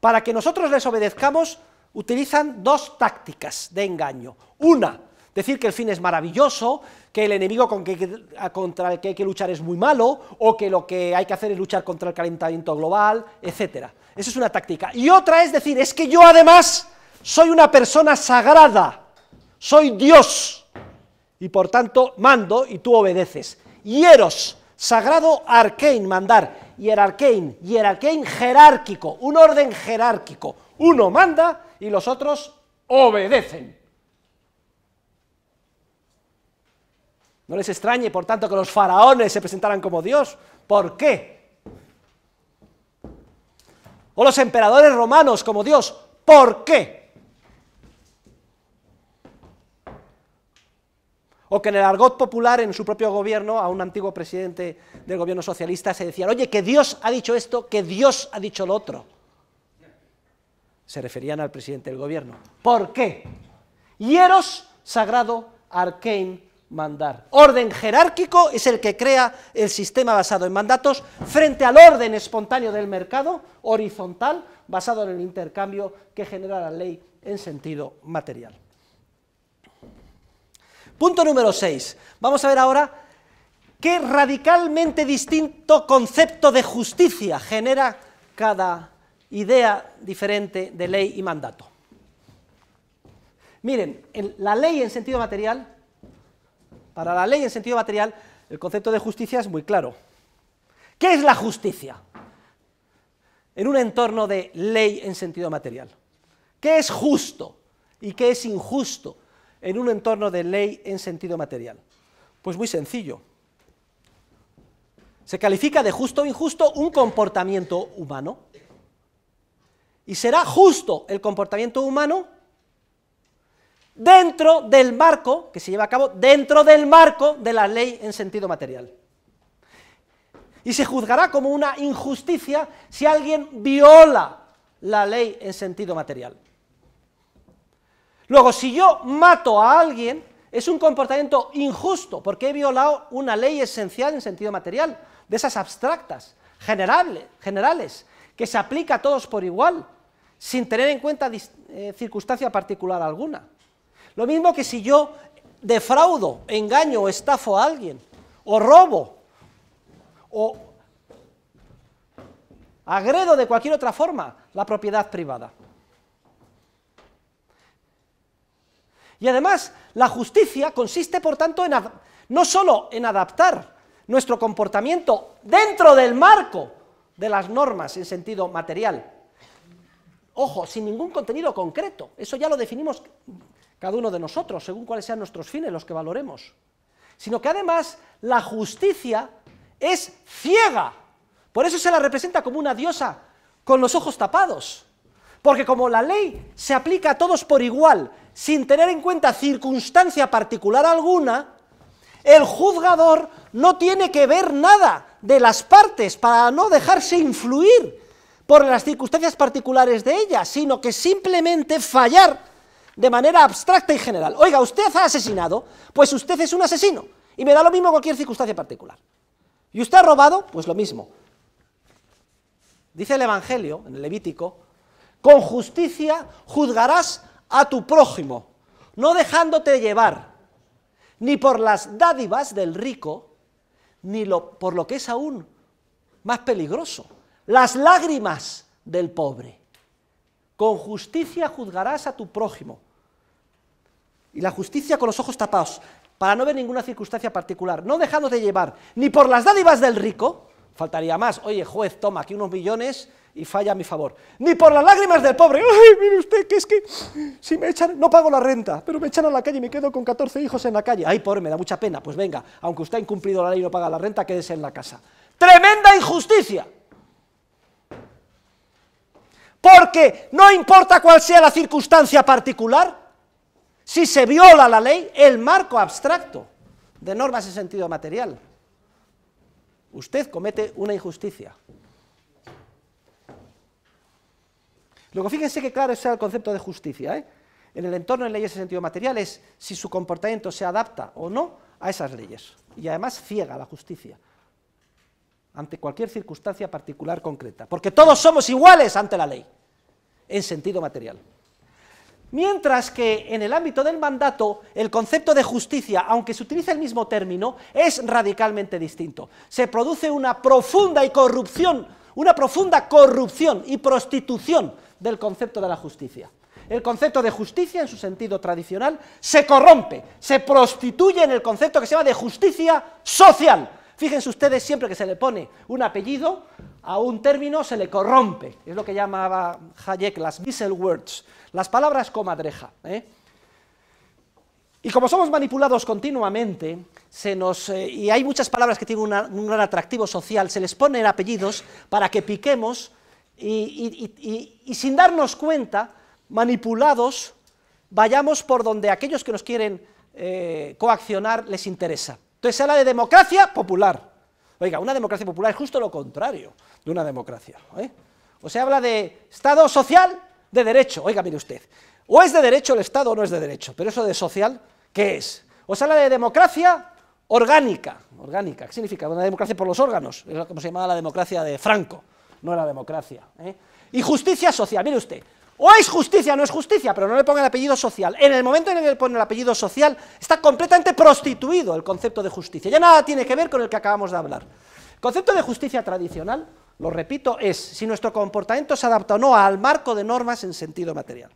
Speaker 1: para que nosotros les obedezcamos, utilizan dos tácticas de engaño. Una, Decir que el fin es maravilloso, que el enemigo contra el que hay que luchar es muy malo, o que lo que hay que hacer es luchar contra el calentamiento global, etc. Esa es una táctica. Y otra es decir, es que yo además soy una persona sagrada, soy Dios, y por tanto mando y tú obedeces. Hieros, sagrado, arcane, mandar. Hierarcane, hierarcane, jerárquico, un orden jerárquico. Uno manda y los otros obedecen. No les extrañe, por tanto, que los faraones se presentaran como Dios. ¿Por qué? O los emperadores romanos como Dios. ¿Por qué? O que en el argot popular, en su propio gobierno, a un antiguo presidente del gobierno socialista se decían, oye, que Dios ha dicho esto, que Dios ha dicho lo otro. Se referían al presidente del gobierno. ¿Por qué? Hieros, sagrado, arcane, mandar. Orden jerárquico es el que crea el sistema basado en mandatos frente al orden espontáneo del mercado, horizontal, basado en el intercambio que genera la ley en sentido material. Punto número 6. Vamos a ver ahora qué radicalmente distinto concepto de justicia genera cada idea diferente de ley y mandato. Miren, la ley en sentido material para la ley en sentido material, el concepto de justicia es muy claro. ¿Qué es la justicia? En un entorno de ley en sentido material. ¿Qué es justo y qué es injusto en un entorno de ley en sentido material? Pues muy sencillo. Se califica de justo o injusto un comportamiento humano. Y será justo el comportamiento humano dentro del marco, que se lleva a cabo dentro del marco de la ley en sentido material. Y se juzgará como una injusticia si alguien viola la ley en sentido material. Luego, si yo mato a alguien, es un comportamiento injusto, porque he violado una ley esencial en sentido material, de esas abstractas, generales, que se aplica a todos por igual, sin tener en cuenta eh, circunstancia particular alguna. Lo mismo que si yo defraudo, engaño o estafo a alguien, o robo, o agredo de cualquier otra forma la propiedad privada. Y además, la justicia consiste, por tanto, en no solo en adaptar nuestro comportamiento dentro del marco de las normas en sentido material, ojo, sin ningún contenido concreto, eso ya lo definimos cada uno de nosotros, según cuáles sean nuestros fines, los que valoremos, sino que además la justicia es ciega. Por eso se la representa como una diosa con los ojos tapados. Porque como la ley se aplica a todos por igual, sin tener en cuenta circunstancia particular alguna, el juzgador no tiene que ver nada de las partes para no dejarse influir por las circunstancias particulares de ellas, sino que simplemente fallar de manera abstracta y general. Oiga, usted ha asesinado, pues usted es un asesino. Y me da lo mismo cualquier circunstancia particular. Y usted ha robado, pues lo mismo. Dice el Evangelio, en el Levítico, con justicia juzgarás a tu prójimo, no dejándote llevar ni por las dádivas del rico, ni por lo que es aún más peligroso, las lágrimas del pobre. Con justicia juzgarás a tu prójimo, y la justicia con los ojos tapados, para no ver ninguna circunstancia particular, no dejando de llevar ni por las dádivas del rico, faltaría más, oye juez, toma aquí unos millones y falla a mi favor, ni por las lágrimas del pobre, ay, mire usted, que es que si me echan, no pago la renta, pero me echan a la calle y me quedo con 14 hijos en la calle, ay pobre, me da mucha pena, pues venga, aunque usted ha incumplido la ley y no paga la renta, quédese en la casa. Tremenda injusticia. Porque no importa cuál sea la circunstancia particular, si se viola la ley, el marco abstracto de normas en sentido material, usted comete una injusticia. Luego fíjense que claro es el concepto de justicia. ¿eh? En el entorno de leyes en sentido material es si su comportamiento se adapta o no a esas leyes. Y además ciega la justicia ante cualquier circunstancia particular concreta. Porque todos somos iguales ante la ley en sentido material. Mientras que en el ámbito del mandato, el concepto de justicia, aunque se utiliza el mismo término, es radicalmente distinto. Se produce una profunda y corrupción, una profunda corrupción y prostitución del concepto de la justicia. El concepto de justicia, en su sentido tradicional, se corrompe, se prostituye en el concepto que se llama de justicia social. Fíjense ustedes, siempre que se le pone un apellido a un término, se le corrompe. Es lo que llamaba Hayek las Bissell words las palabras comadreja. ¿eh? Y como somos manipulados continuamente, se nos, eh, y hay muchas palabras que tienen un gran atractivo social, se les ponen apellidos para que piquemos y, sin darnos cuenta, manipulados, vayamos por donde aquellos que nos quieren eh, coaccionar les interesa. Entonces se habla de democracia popular. Oiga, una democracia popular es justo lo contrario de una democracia. O se habla de Estado social de derecho. Oiga, mire usted, o es de derecho el Estado o no es de derecho, pero eso de social, ¿qué es? O sea, la de democracia orgánica. Orgánica, ¿qué significa? Una democracia por los órganos, es como se llamaba la democracia de Franco, no la democracia. ¿eh? Y justicia social, mire usted, o es justicia, no es justicia, pero no le ponga el apellido social. En el momento en el que le pone el apellido social, está completamente prostituido el concepto de justicia. Ya nada tiene que ver con el que acabamos de hablar. El concepto de justicia tradicional lo repito, es si nuestro comportamiento se adapta o no al marco de normas en sentido material.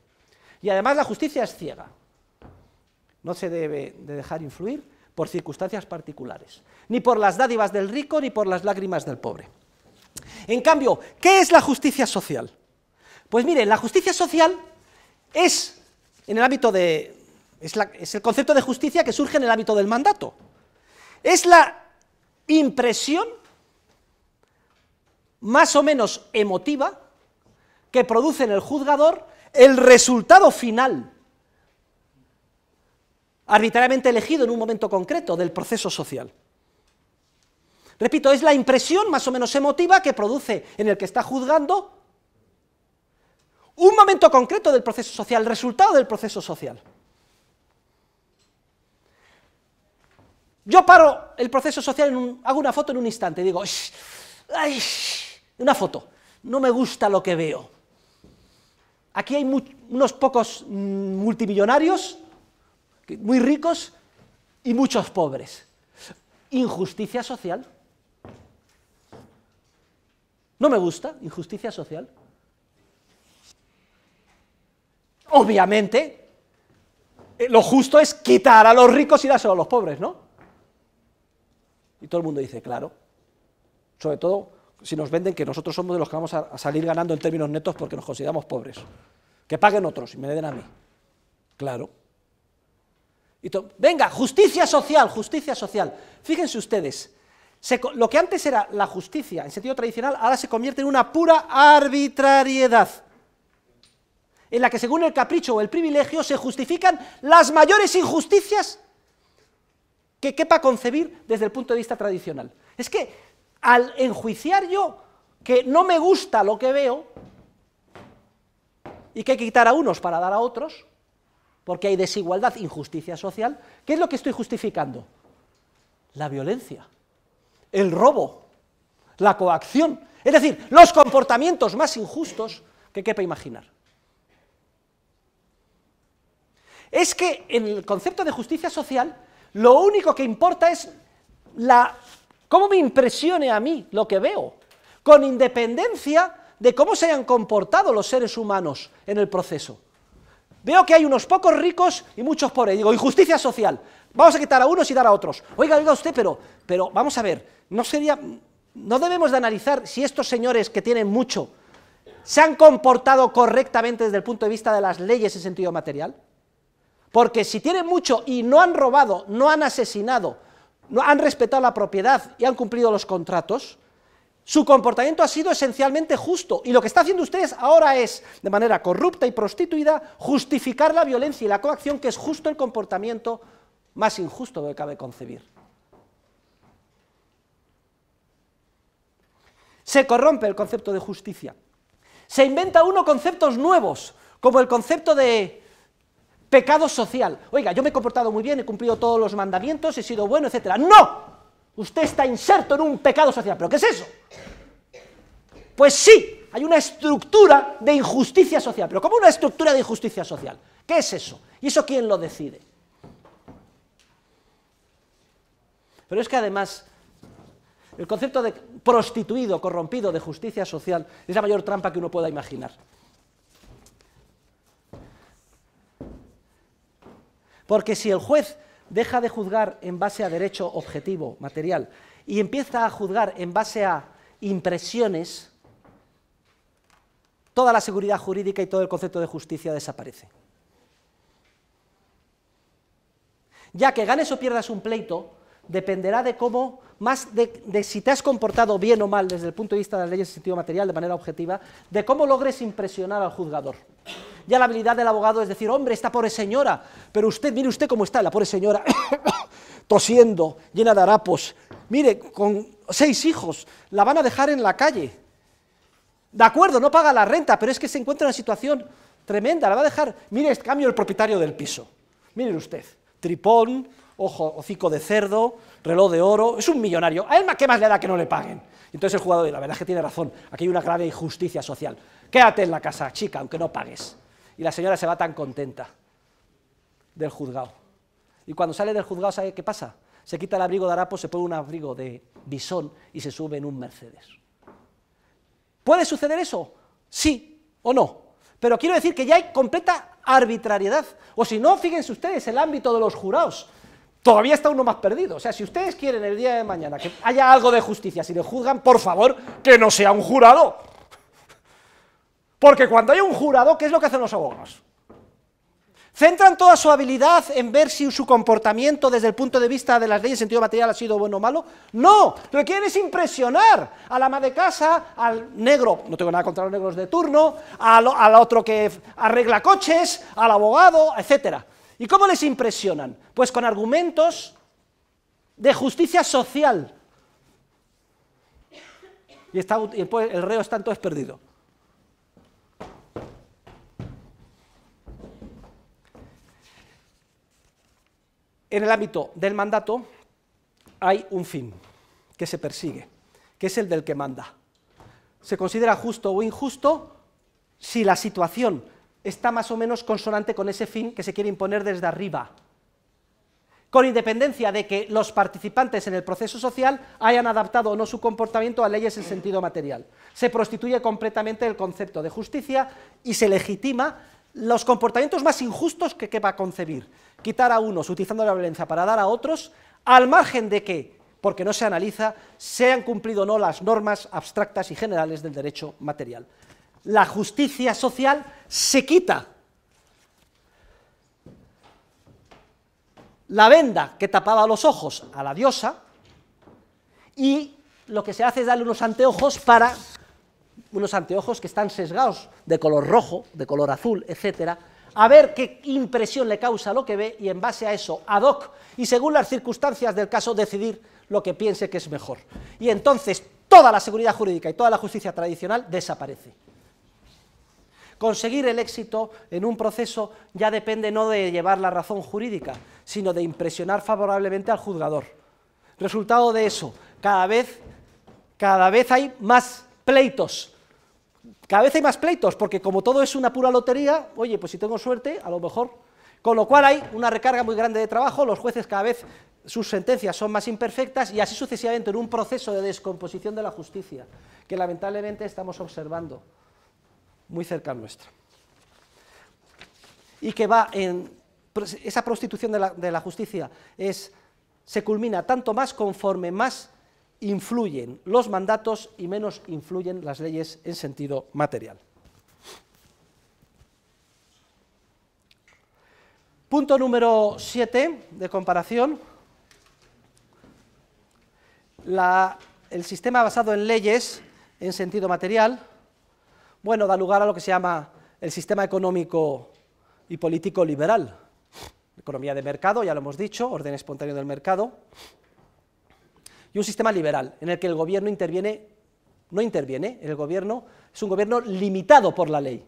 Speaker 1: Y además la justicia es ciega. No se debe de dejar influir por circunstancias particulares, ni por las dádivas del rico, ni por las lágrimas del pobre. En cambio, ¿qué es la justicia social? Pues miren, la justicia social es, en el ámbito de, es, la, es el concepto de justicia que surge en el ámbito del mandato. Es la impresión más o menos emotiva que produce en el juzgador el resultado final, arbitrariamente elegido en un momento concreto del proceso social. Repito, es la impresión más o menos emotiva que produce en el que está juzgando un momento concreto del proceso social, el resultado del proceso social. Yo paro el proceso social, hago una foto en un instante y digo, ¡Ay! una foto, no me gusta lo que veo. Aquí hay unos pocos mm, multimillonarios, muy ricos, y muchos pobres. Injusticia social. No me gusta, injusticia social. Obviamente, eh, lo justo es quitar a los ricos y dárselo a los pobres, ¿no? Y todo el mundo dice, claro. Sobre todo si nos venden que nosotros somos de los que vamos a, salir ganando en términos netos porque nos consideramos pobres. Que paguen otros y me den a mí. Claro. Y Venga, justicia social, justicia social. Fíjense ustedes, lo que antes era la justicia en sentido tradicional, ahora se convierte en una pura arbitrariedad, en la que según el capricho o el privilegio se justifican las mayores injusticias que quepa concebir desde el punto de vista tradicional. Es que al enjuiciar yo que no me gusta lo que veo y que hay que quitar a unos para dar a otros, porque hay desigualdad, injusticia social, ¿qué es lo que estoy justificando? La violencia, el robo, la coacción, es decir, los comportamientos más injustos que quepa imaginar. Es que en el concepto de justicia social lo único que importa es la ¿Cómo me impresione a mí lo que veo? Con independencia de cómo se hayan comportado los seres humanos en el proceso. Veo que hay unos pocos ricos y muchos pobres. Digo, injusticia social. Vamos a quitar a unos y dar a otros. Oiga, oiga usted, pero, pero vamos a ver, no sería, no debemos de analizar si estos señores que tienen mucho se han comportado correctamente desde el punto de vista de las leyes en sentido material. Porque si tienen mucho y no han robado, no han asesinado, han respetado la propiedad y han cumplido los contratos, su comportamiento ha sido esencialmente justo. Y lo que está haciendo ustedes ahora es, de manera corrupta y prostituida, justificar la violencia y la coacción, que es justo el comportamiento más injusto que cabe concebir. Se corrompe el concepto de justicia. Se inventa uno conceptos nuevos, como el concepto de Pecado social. Oiga, yo me he comportado muy bien, he cumplido todos los mandamientos, he sido bueno, etc. ¡No! Usted está inserto en un pecado social. ¿Pero qué es eso? Pues sí, hay una estructura de injusticia social. ¿Pero cómo una estructura de injusticia social? ¿Qué es eso? ¿Y eso quién lo decide? Pero es que además el concepto de prostituido, corrompido, de justicia social, es la mayor trampa que uno pueda imaginar. Porque si el juez deja de juzgar en base a derecho objetivo, material, y empieza a juzgar en base a impresiones, toda la seguridad jurídica y todo el concepto de justicia desaparece. Ya que ganes o pierdas un pleito, dependerá de cómo, más de, si te has comportado bien o mal desde el punto de vista de las leyes de sentido material, de manera objetiva, de cómo logres impresionar al juzgador. Ya la habilidad del abogado es decir, hombre, esta pobre señora, pero usted, mire usted cómo está la pobre señora, tosiendo, llena de harapos, mire, con seis hijos, la van a dejar en la calle. De acuerdo, no paga la renta, pero es que se encuentra en una situación tremenda, la va a dejar, mire, cambio el propietario del piso. mire usted, tripón, ojo, hocico de cerdo, reloj de oro, es un millonario, a él qué más le da que no le paguen. Entonces el jugador, dice, la verdad es que tiene razón, aquí hay una grave injusticia social, quédate en la casa, chica, aunque no pagues. Y la señora se va tan contenta del juzgado. Y cuando sale del juzgado, ¿sabe qué pasa? Se quita el abrigo de harapo, se pone un abrigo de bisón y se sube en un Mercedes. ¿Puede suceder eso? Sí o no. Pero quiero decir que ya hay completa arbitrariedad. O si no, fíjense ustedes, el ámbito de los jurados todavía está uno más perdido. O sea, si ustedes quieren el día de mañana que haya algo de justicia, si le juzgan, por favor, que no sea un jurado. Porque cuando hay un jurado, ¿qué es lo que hacen los abogados? Centran toda su habilidad en ver si su comportamiento desde el punto de vista de las leyes en sentido material ha sido bueno o malo. No, lo que quieren es impresionar al ama de casa, al negro, no tengo nada contra los negros de turno, al, al otro que arregla coches, al abogado, etcétera. ¿Y cómo les impresionan? Pues con argumentos de justicia social. Y, está, el reo está entonces perdido. En el ámbito del mandato hay un fin que se persigue, que es el del que manda. Se considera justo o injusto si la situación está más o menos consonante con ese fin que se quiere imponer desde arriba, con independencia de que los participantes en el proceso social hayan adaptado o no su comportamiento a leyes en sentido material. Se prostituye completamente el concepto de justicia y se legitima los comportamientos más injustos que, quepa va a concebir. Quitar a unos utilizando la violencia para dar a otros, al margen de que, porque no se analiza, se han cumplido o no las normas abstractas y generales del derecho material la justicia social se quita. La venda que tapaba los ojos a la diosa y lo que se hace es darle unos anteojos para unos anteojos que están sesgados de color rojo, de color azul, etcétera, a ver qué impresión le causa lo que ve y en base a eso, ad hoc y según las circunstancias del caso, decidir lo que piense que es mejor. Y entonces toda la seguridad jurídica y toda la justicia tradicional desaparece. Conseguir el éxito en un proceso ya depende no de llevar la razón jurídica, sino de impresionar favorablemente al juzgador. Resultado de eso, cada vez, cada vez hay más pleitos cada vez hay más pleitos, porque como todo es una pura lotería, oye, pues si tengo suerte, a lo mejor. Con lo cual hay una recarga muy grande de trabajo, los jueces cada vez sus sentencias son más imperfectas y así sucesivamente en un proceso de descomposición de la justicia, que lamentablemente estamos observando muy cerca nuestra. Y que va en. Pues, esa prostitución de la, justicia es, se culmina tanto más conforme más influyen los mandatos y menos influyen las leyes en sentido material. Punto número 7 de comparación. el sistema basado en leyes en sentido material bueno, da lugar a lo que se llama el sistema económico y político liberal. Economía de mercado, ya lo hemos dicho, orden espontáneo del mercado. Y un sistema liberal, en el que el gobierno interviene, no interviene, el gobierno es un gobierno limitado por la ley.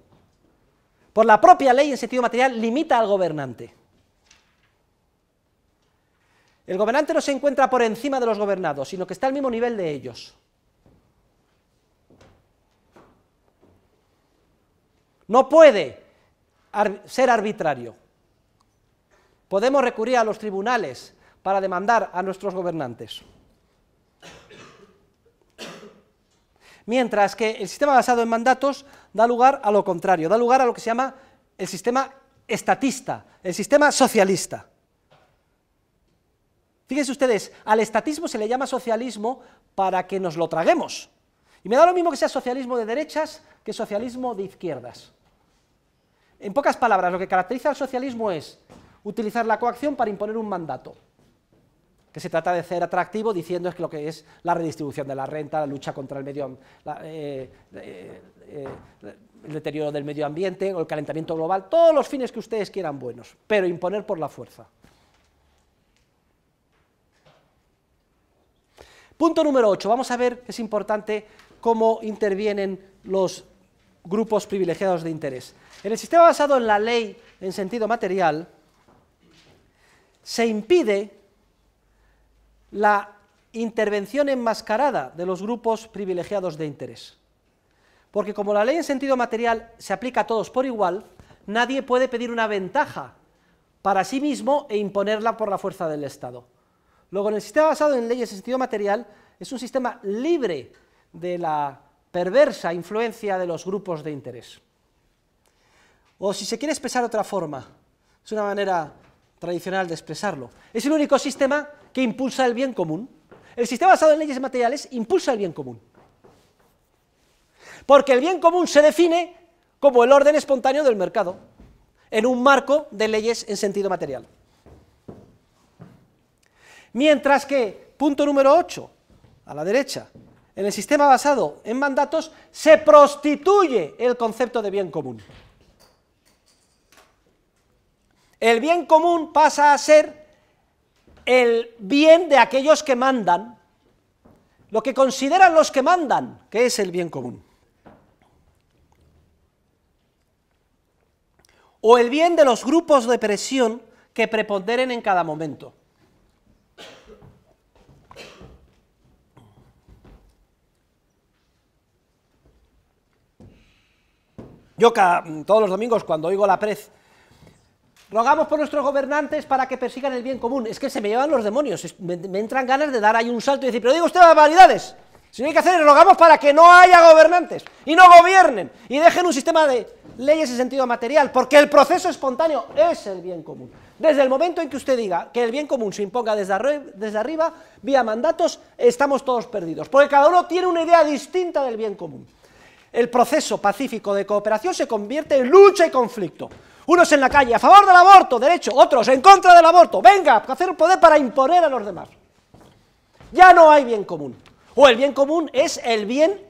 Speaker 1: Por la propia ley, en sentido material, limita al gobernante. El gobernante no se encuentra por encima de los gobernados, sino que está al mismo nivel de ellos. No puede ser arbitrario. Podemos recurrir a los tribunales para demandar a nuestros gobernantes. Mientras que el sistema basado en mandatos da lugar a lo contrario, da lugar a lo que se llama el sistema estatista, el sistema socialista. Fíjense ustedes, al estatismo se le llama socialismo para que nos lo traguemos. Y me da lo mismo que sea socialismo de derechas que socialismo de izquierdas. En pocas palabras, lo que caracteriza al socialismo es utilizar la coacción para imponer un mandato, que se trata de ser atractivo diciendo es que lo que es la redistribución de la renta, la lucha contra el medio eh, eh, eh, el deterioro del medio ambiente o el calentamiento global, todos los fines que ustedes quieran buenos, pero imponer por la fuerza. Punto número 8, vamos a ver, es importante cómo intervienen los grupos privilegiados de interés. En el sistema basado en la ley en sentido material, se impide la intervención enmascarada de los grupos privilegiados de interés. Porque como la ley en sentido material se aplica a todos por igual, nadie puede pedir una ventaja para sí mismo e imponerla por la fuerza del Estado. Luego, en el sistema basado en leyes en sentido material, es un sistema libre de la perversa influencia de los grupos de interés. O si se quiere expresar de otra forma, es una manera tradicional de expresarlo. Es el único sistema que impulsa el bien común. El sistema basado en leyes materiales impulsa el bien común. Porque el bien común se define como el orden espontáneo del mercado, en un marco de leyes en sentido material. Mientras que, punto número 8, a la derecha, en el sistema basado en mandatos, se prostituye el concepto de bien común. El bien común pasa a ser el bien de aquellos que mandan, lo que consideran los que mandan, que es el bien común. O el bien de los grupos de presión que preponderen en cada momento. Yo mm, todos los domingos cuando oigo la prez, rogamos por nuestros gobernantes para que persigan el bien común. Es que se me llevan los demonios, me, entran ganas de dar ahí un salto y decir, pero digo usted validades. Si no hay que hacer, rogamos para que no haya gobernantes y no gobiernen y dejen un sistema de leyes en sentido material, porque el proceso espontáneo es el bien común. Desde el momento en que usted diga que el bien común se imponga desde arriba vía mandatos, estamos todos perdidos, porque cada uno tiene una idea distinta del bien común el proceso pacífico de cooperación se convierte en lucha y conflicto. Unos en la calle a favor del aborto, derecho, otros en contra del aborto. Venga, hacer poder para imponer a los demás. Ya no hay bien común. O el bien común es el bien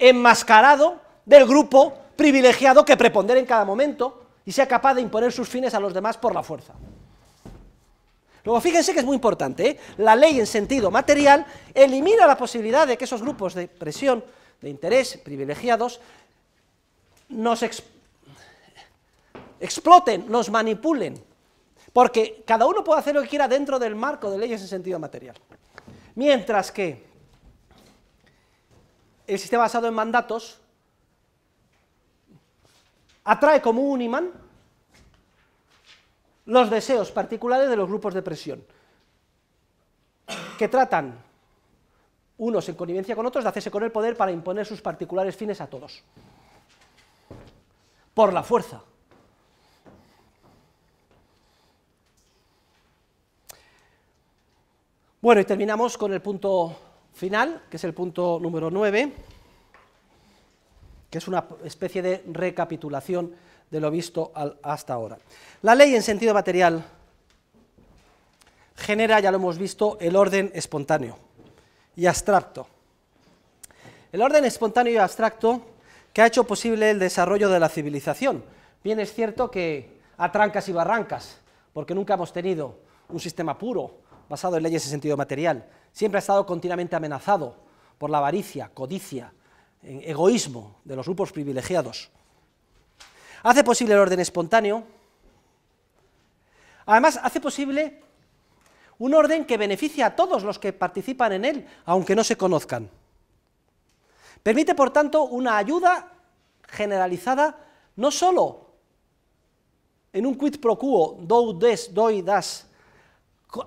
Speaker 1: enmascarado del grupo privilegiado que prepondera en cada momento y sea capaz de imponer sus fines a los demás por la fuerza. Luego, fíjense que es muy importante, ¿eh? la ley en sentido material elimina la posibilidad de que esos grupos de presión de interés privilegiados nos exploten, nos manipulen, porque cada uno puede hacer lo que quiera dentro del marco de leyes en sentido material. Mientras que el sistema basado en mandatos atrae como un imán los deseos particulares de los grupos de presión, que tratan unos en connivencia con otros de hacerse con el poder para imponer sus particulares fines a todos. Por la fuerza. Bueno, y terminamos con el punto final, que es el punto número 9, que es una especie de recapitulación de lo visto hasta ahora. La ley en sentido material genera, ya lo hemos visto, el orden espontáneo y abstracto. El orden espontáneo y abstracto que ha hecho posible el desarrollo de la civilización. Bien es cierto que a trancas y barrancas, porque nunca hemos tenido un sistema puro basado en leyes en sentido material. Siempre ha estado continuamente amenazado por la avaricia, codicia, egoísmo de los grupos privilegiados. Hace posible el orden espontáneo. Además, hace posible un orden que beneficia a todos los que participan en él, aunque no se conozcan. Permite, por tanto, una ayuda generalizada no solo en un quid pro quo, do, des, y das,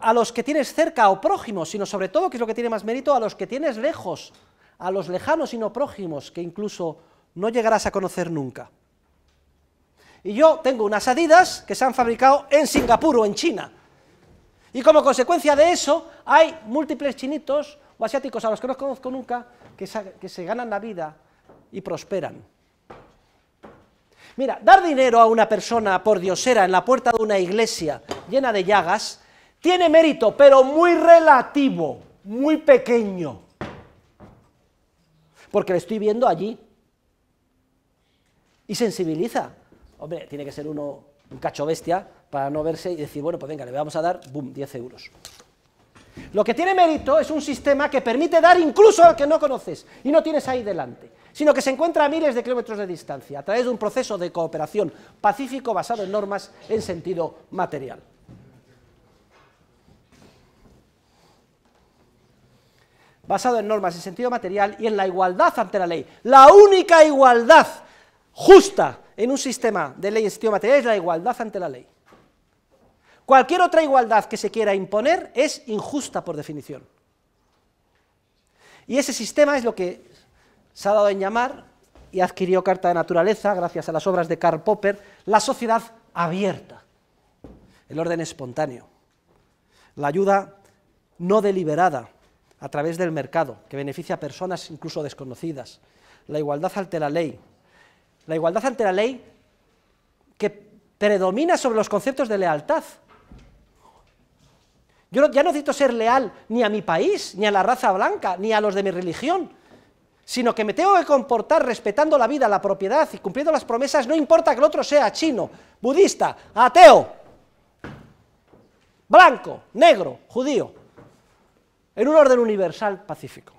Speaker 1: a los que tienes cerca o prójimos, sino sobre todo, que es lo que tiene más mérito, a los que tienes lejos, a los lejanos y no prójimos, que incluso no llegarás a conocer nunca. Y yo tengo unas Adidas que se han fabricado en Singapur o en China. Y como consecuencia de eso, hay múltiples chinitos o asiáticos a los que no conozco nunca que se, ganan la vida y prosperan. Mira, dar dinero a una persona por diosera en la puerta de una iglesia llena de llagas tiene mérito, pero muy relativo, muy pequeño. Porque lo estoy viendo allí. Y sensibiliza. Hombre, tiene que ser uno un cacho bestia para no verse y decir, bueno, pues venga, le vamos a dar, boom, 10 euros. Lo que tiene mérito es un sistema que permite dar incluso al que no conoces y no tienes ahí delante, sino que se encuentra a miles de kilómetros de distancia, a través de un proceso de cooperación pacífico basado en normas en sentido material. Basado en normas en sentido material y en la igualdad ante la ley. La única igualdad justa en un sistema de ley en sentido material es la igualdad ante la ley. Cualquier otra igualdad que se quiera imponer es injusta por definición. Y ese sistema es lo que se ha dado en llamar y adquirió carta de naturaleza gracias a las obras de Karl Popper, la sociedad abierta, el orden espontáneo, la ayuda no deliberada a través del mercado, que beneficia a personas incluso desconocidas, la igualdad ante la ley, la igualdad ante la ley que predomina sobre los conceptos de lealtad, yo ya no necesito ser leal ni a mi país, ni a la raza blanca, ni a los de mi religión, sino que me tengo que comportar respetando la vida, la propiedad y cumpliendo las promesas, no importa que el otro sea chino, budista, ateo, blanco, negro, judío, en un orden universal pacífico.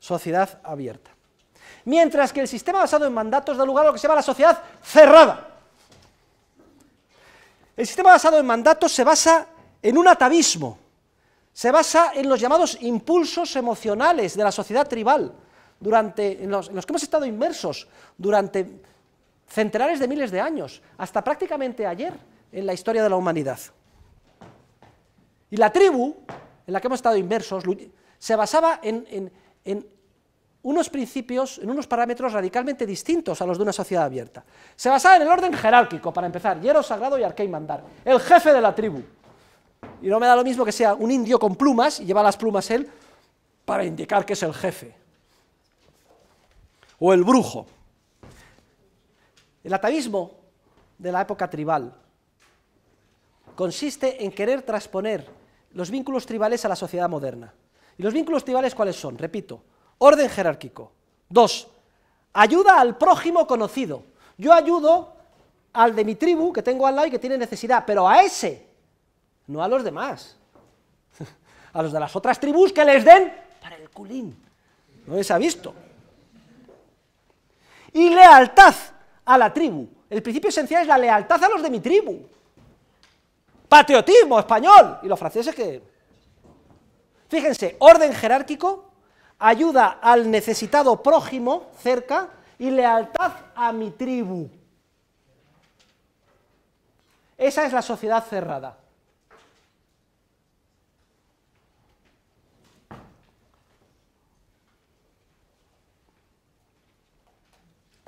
Speaker 1: Sociedad abierta. Mientras que el sistema basado en mandatos da lugar a lo que se llama la sociedad cerrada. El sistema basado en mandatos se basa en un atavismo. Se basa en los llamados impulsos emocionales de la sociedad tribal, durante, en los, que hemos estado inmersos durante centenares de miles de años, hasta prácticamente ayer en la historia de la humanidad. Y la tribu en la que hemos estado inmersos se basaba en, unos principios, en unos parámetros radicalmente distintos a los de una sociedad abierta. Se basaba en el orden jerárquico, para empezar, hierro sagrado y arquei mandar, el jefe de la tribu. Y no me da lo mismo que sea un indio con plumas y lleva las plumas él para indicar que es el jefe. O el brujo. El atavismo de la época tribal consiste en querer transponer los vínculos tribales a la sociedad moderna. ¿Y los vínculos tribales cuáles son? Repito, orden jerárquico. Dos, ayuda al prójimo conocido. Yo ayudo al de mi tribu que tengo al lado y que tiene necesidad, pero a ese no a los demás. A los de las otras tribus que les den para el culín. No les ha visto. Y lealtad a la tribu. El principio esencial es la lealtad a los de mi tribu. Patriotismo español. Y los franceses que... Fíjense, orden jerárquico, ayuda al necesitado prójimo cerca y lealtad a mi tribu. Esa es la sociedad cerrada.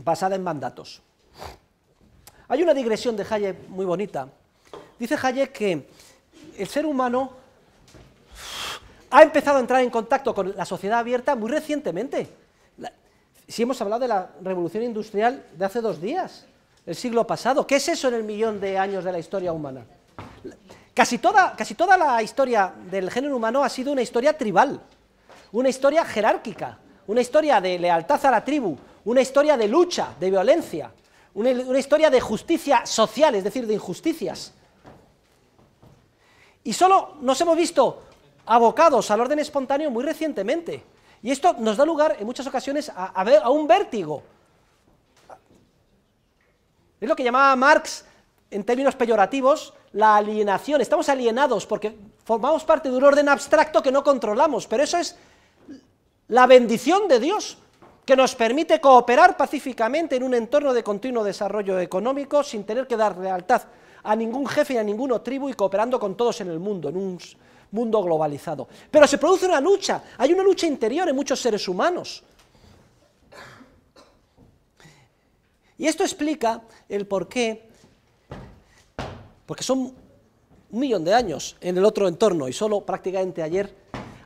Speaker 1: basada en mandatos. Hay una digresión de Hayek muy bonita. Dice Hayek que el ser humano ha empezado a entrar en contacto con la sociedad abierta muy recientemente. si hemos hablado de la revolución industrial de hace dos días, el siglo pasado, ¿qué es eso en el millón de años de la historia humana? Casi toda, casi toda la historia del género humano ha sido una historia tribal, una historia jerárquica, una historia de lealtad a la tribu, una historia de lucha, de violencia, una, historia de justicia social, es decir, de injusticias. Y solo nos hemos visto abocados al orden espontáneo muy recientemente. Y esto nos da lugar en muchas ocasiones a, a, un vértigo. Es lo que llamaba Marx, en términos peyorativos, la alienación. Estamos alienados porque formamos parte de un orden abstracto que no controlamos, pero eso es la bendición de Dios, que nos permite cooperar pacíficamente en un entorno de continuo desarrollo económico sin tener que dar lealtad a ningún jefe y a ninguna tribu y cooperando con todos en el mundo, en un mundo globalizado. Pero se produce una lucha, hay una lucha interior en muchos seres humanos. Y esto explica el por qué, porque son un millón de años en el otro entorno y solo prácticamente ayer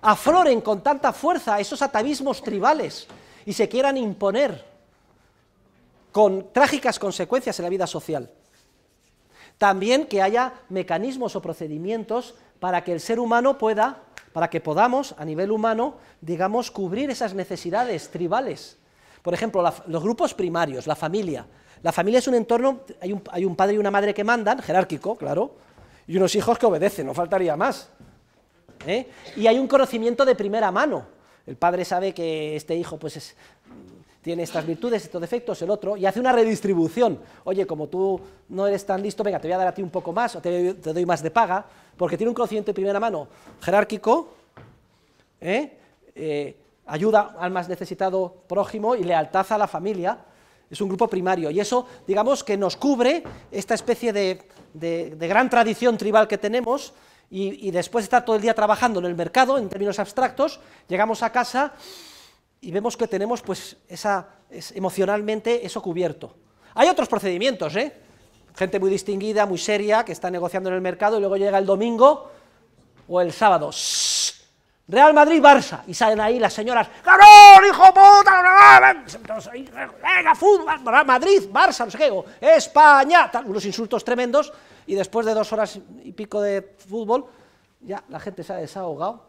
Speaker 1: afloren con tanta fuerza esos atavismos tribales y se quieran imponer con trágicas consecuencias en la vida social. También que haya mecanismos o procedimientos para que el ser humano pueda, para que podamos, a nivel humano, digamos, cubrir esas necesidades tribales. Por ejemplo, los grupos primarios, la familia. La familia es un entorno, hay un, padre y una madre que mandan, jerárquico, claro, y unos hijos que obedecen, no faltaría más. ¿eh? y hay un conocimiento de primera mano. El padre sabe que este hijo pues tiene estas virtudes, estos defectos, el otro, y hace una redistribución. Oye, como tú no eres tan listo, venga, te voy a dar a ti un poco más, o te, doy más de paga, porque tiene un conocimiento de primera mano jerárquico, ¿eh? Eh, ayuda al más necesitado prójimo y lealtad a la familia. Es un grupo primario y eso, digamos, que nos cubre esta especie de gran tradición tribal que tenemos y, después de estar todo el día trabajando en el mercado, en términos abstractos, llegamos a casa y vemos que tenemos pues esa, es, emocionalmente eso cubierto. Hay otros procedimientos, ¿eh? gente muy distinguida, muy seria, que está negociando en el mercado y luego llega el domingo o el sábado. Real Madrid, Barça. Y salen ahí las señoras. ¡Cabrón, hijo puta! ¡Venga, fútbol! Madrid, Barça, no sé qué. España. unos insultos tremendos y después de dos horas y pico de fútbol, ya la gente se ha desahogado,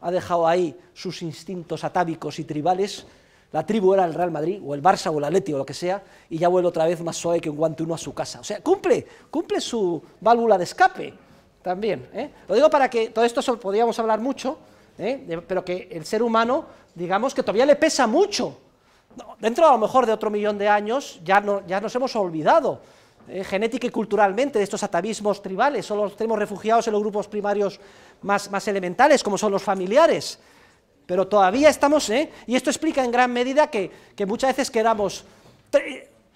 Speaker 1: ha dejado ahí sus instintos atávicos y tribales. La tribu era el Real Madrid, o el Barça, o el Atleti, o lo que sea, y ya vuelve otra vez más suave que un guante uno a su casa. O sea, cumple, cumple su válvula de escape también. ¿eh? Lo digo para que todo esto podríamos hablar mucho, ¿eh? pero que el ser humano, digamos que todavía le pesa mucho. dentro a lo mejor de otro millón de años ya, no, ya nos hemos olvidado eh, genética y culturalmente de estos atavismos tribales. Solo tenemos refugiados en los grupos primarios más, elementales, como son los familiares. Pero todavía estamos, ¿eh? y esto explica en gran medida que, que muchas veces queramos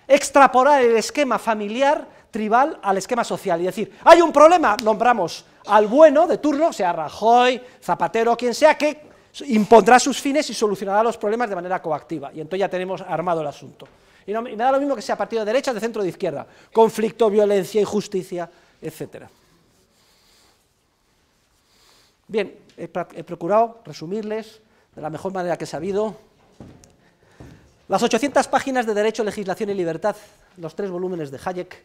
Speaker 1: extrapolar el esquema familiar tribal al esquema social y decir, hay un problema, nombramos al bueno de turno, sea Rajoy, Zapatero, quien sea, que impondrá sus fines y solucionará los problemas de manera coactiva. Y entonces ya tenemos armado el asunto. Y, no, da lo mismo que sea partido de derecha de centro o de izquierda. Conflicto, violencia, injusticia, etc. Bien, he, he procurado resumirles de la mejor manera que he sabido las 800 páginas de Derecho, Legislación y Libertad, los tres volúmenes de Hayek,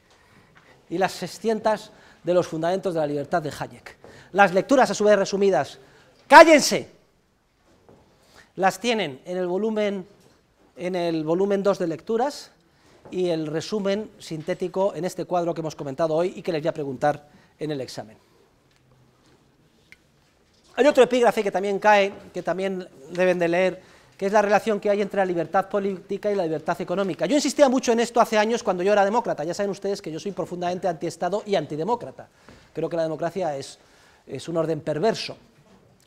Speaker 1: y las 600 de los fundamentos de la libertad de Hayek. Las lecturas, a su vez, resumidas, cállense, las tienen en el volumen en el volumen 2 de lecturas y el resumen sintético en este cuadro que hemos comentado hoy y que les voy a preguntar en el examen. Hay otro epígrafe que también cae, que también deben de leer, que es la relación que hay entre la libertad política y la libertad económica. Yo insistía mucho en esto hace años cuando yo era demócrata. Ya saben ustedes que yo soy profundamente antiestado y antidemócrata. Creo que la democracia es, es un orden perverso.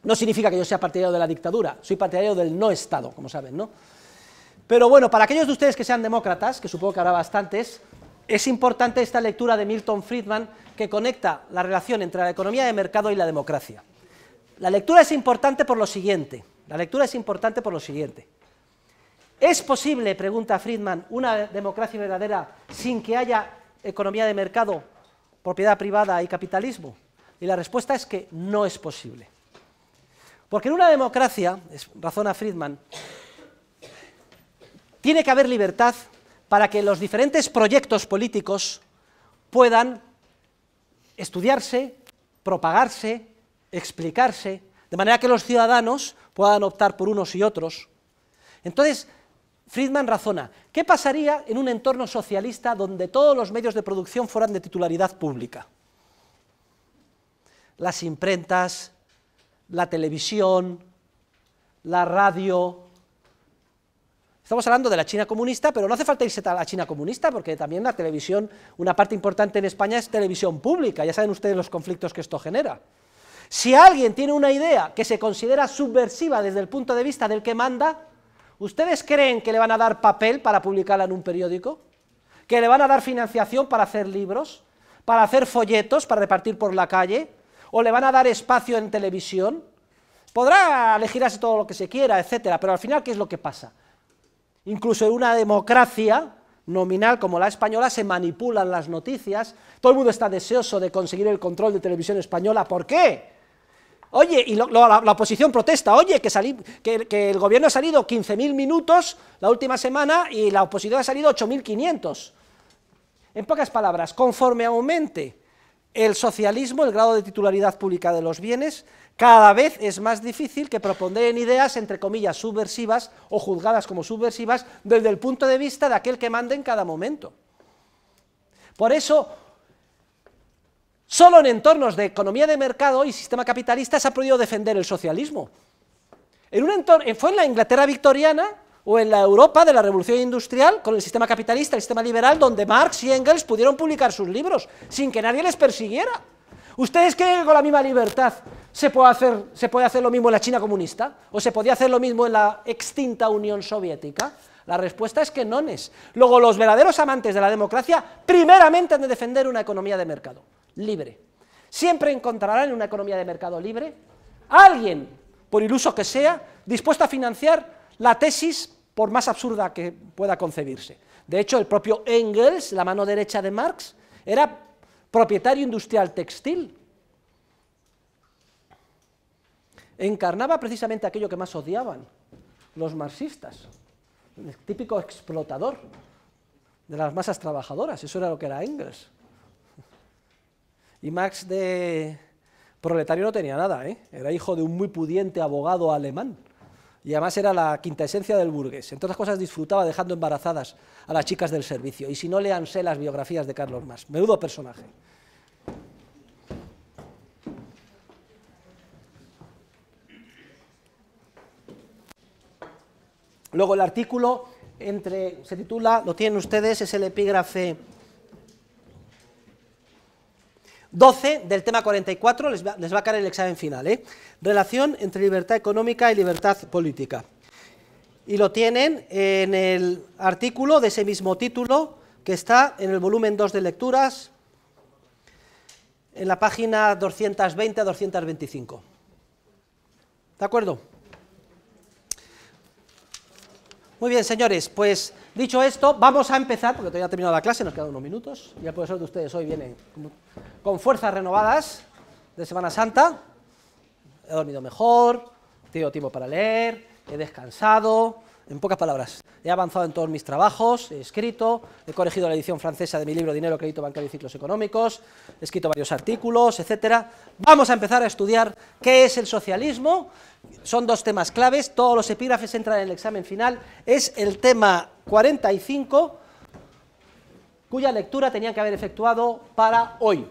Speaker 1: No significa que yo sea partidario de la dictadura, soy partidario del no Estado, como saben, ¿no? Pero bueno, para aquellos de ustedes que sean demócratas, que supongo que habrá bastantes, es importante esta lectura de Milton Friedman que conecta la relación entre la economía de mercado y la democracia. La lectura es importante por lo siguiente. La lectura es importante por lo siguiente. ¿Es posible, pregunta Friedman, una democracia verdadera sin que haya economía de mercado, propiedad privada y capitalismo? Y la respuesta es que no es posible. Porque en una democracia, razona Friedman, tiene que haber libertad para que los diferentes proyectos políticos puedan estudiarse, propagarse, explicarse, de manera que los ciudadanos puedan optar por unos y otros. Entonces, Friedman razona, ¿qué pasaría en un entorno socialista donde todos los medios de producción fueran de titularidad pública? Las imprentas, la televisión, la radio, Estamos hablando de la China comunista, pero no hace falta irse a la China comunista, porque también la televisión, una parte importante en España es televisión pública, ya saben ustedes los conflictos que esto genera. Si alguien tiene una idea que se considera subversiva desde el punto de vista del que manda, ¿ustedes creen que le van a dar papel para publicarla en un periódico? ¿Que le van a dar financiación para hacer libros? ¿Para hacer folletos, para repartir por la calle? ¿O le van a dar espacio en televisión? Podrá elegirse todo lo que se quiera, etcétera, pero al final, ¿qué es lo que pasa? Incluso en una democracia nominal como la española se manipulan las noticias. Todo el mundo está deseoso de conseguir el control de televisión española. ¿Por qué? Oye, y la, oposición protesta, oye, que, que, el gobierno ha salido 15.000 minutos la última semana y la oposición ha salido 8.500. En pocas palabras, conforme aumente el socialismo, el grado de titularidad pública de los bienes, cada vez es más difícil que propongan ideas, entre comillas, subversivas o juzgadas como subversivas desde el punto de vista de aquel que manda en cada momento. Por eso, solo en entornos de economía de mercado y sistema capitalista se ha podido defender el socialismo. fue en la Inglaterra victoriana o en la Europa de la Revolución Industrial, con el sistema capitalista, el sistema liberal, donde Marx y Engels pudieron publicar sus libros sin que nadie les persiguiera. ¿Ustedes creen que con la misma libertad se puede, hacer, lo mismo en la China comunista o se podía hacer lo mismo en la extinta Unión Soviética. La respuesta es que no es. Luego, los verdaderos amantes de la democracia primeramente han de defender una economía de mercado libre. Siempre encontrarán en una economía de mercado libre a alguien, por iluso que sea, dispuesto a financiar la tesis por más absurda que pueda concebirse. De hecho, el propio Engels, la mano derecha de Marx, era propietario industrial textil encarnaba precisamente aquello que más odiaban los marxistas, el típico explotador de las masas trabajadoras, eso era lo que era Engels. Y Max de proletario no tenía nada, ¿eh? era hijo de un muy pudiente abogado alemán y además era la quinta esencia del burgués. Entre otras cosas disfrutaba dejando embarazadas a las chicas del servicio. Y si no, leanse las biografías de Carlos Marx. Menudo personaje. Luego el artículo entre, se titula, lo tienen ustedes, es el epígrafe 12 del tema 44, les va, les va a caer el examen final. ¿eh? Relación entre libertad económica y libertad política. Y lo tienen en el artículo de ese mismo título que está en el volumen 2 de lecturas, en la página 220 a 225. ¿De acuerdo? Muy bien, señores, pues dicho esto, vamos a empezar, porque todavía ha terminado la clase, nos quedan unos minutos, y el profesor de ustedes hoy vienen con fuerzas renovadas de Semana Santa. He dormido mejor, tenido tiempo para leer, he descansado, en pocas palabras, he avanzado en todos mis trabajos, he escrito, he corregido la edición francesa de mi libro Dinero, Crédito Bancario y Ciclos Económicos, he escrito varios artículos, etcétera. Vamos a empezar a estudiar qué es el socialismo. Son dos temas claves, todos los epígrafes entran en el examen final. Es el tema 45, cuya lectura tenían que haber efectuado para hoy.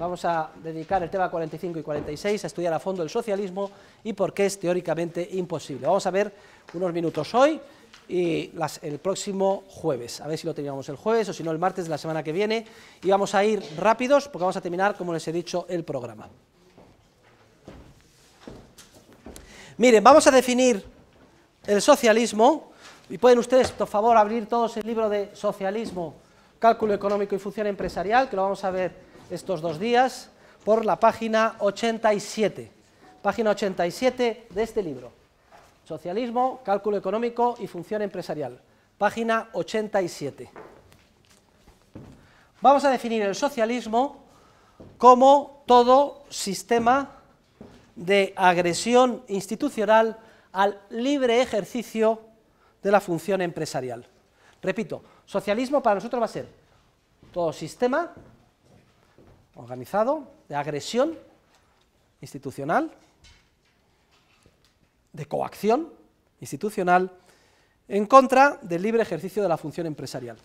Speaker 1: Vamos a dedicar el tema 45 y 46 a estudiar a fondo el socialismo y por qué es teóricamente imposible. Vamos a ver unos minutos hoy y el próximo jueves. A ver si lo teníamos el jueves o si no el martes de la semana que viene. Y vamos a ir rápidos porque vamos a terminar, como les he dicho, el programa. Miren, vamos a definir el socialismo. Y pueden ustedes, por favor, abrir todos el libro de socialismo, cálculo económico y función empresarial, que lo vamos a ver estos dos días, por la página 87. Página 87 de este libro. Socialismo, cálculo económico y función empresarial. Página 87. Vamos a definir el socialismo como todo sistema de agresión institucional al libre ejercicio de la función empresarial. Repito, socialismo para nosotros va a ser todo sistema organizado de agresión institucional de coacción institucional en contra del libre ejercicio de la función empresarial.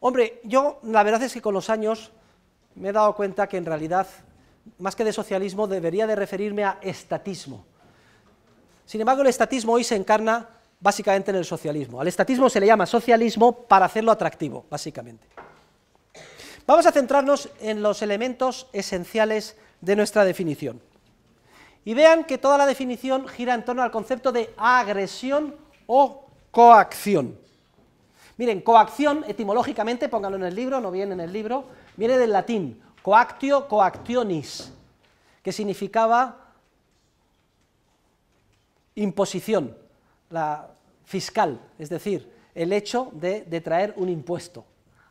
Speaker 1: Hombre, yo la verdad es que con los años me he dado cuenta que en realidad, más que de socialismo, debería de referirme a estatismo. Sin embargo, el estatismo hoy se encarna básicamente en el socialismo. Al estatismo se le llama socialismo para hacerlo atractivo, básicamente. Vamos a centrarnos en los elementos esenciales de nuestra definición. Y vean que toda la definición gira en torno al concepto de agresión o coacción. Miren, coacción, etimológicamente, pónganlo en el libro, no viene en el libro, viene del latín, coactio coactionis, que significaba imposición, la fiscal, es decir, el hecho de, de traer un impuesto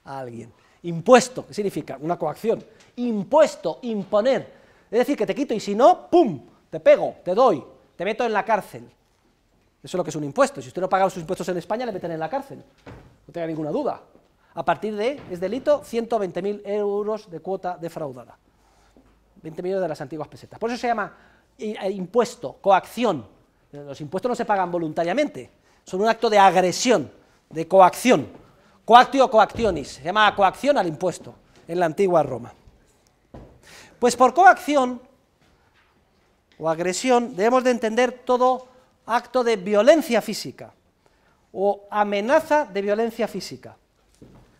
Speaker 1: a alguien. Impuesto, ¿qué significa? Una coacción. Impuesto, imponer. Es decir, que te quito y si no, ¡pum! te pego, te doy, te meto en la cárcel. Eso es lo que es un impuesto. Si usted no paga sus impuestos en España, le meten en la cárcel. No tenga ninguna duda. A partir de, es delito, 120.000 euros de cuota defraudada. 20 millones de las antiguas pesetas. Por eso se llama eh, eh, impuesto, coacción. Los impuestos no se pagan voluntariamente, son un acto de agresión, de coacción. Coactio coactionis, se llama coacción al impuesto en la antigua Roma. Pues por coacción o agresión, debemos de entender todo acto de violencia física o amenaza de violencia física,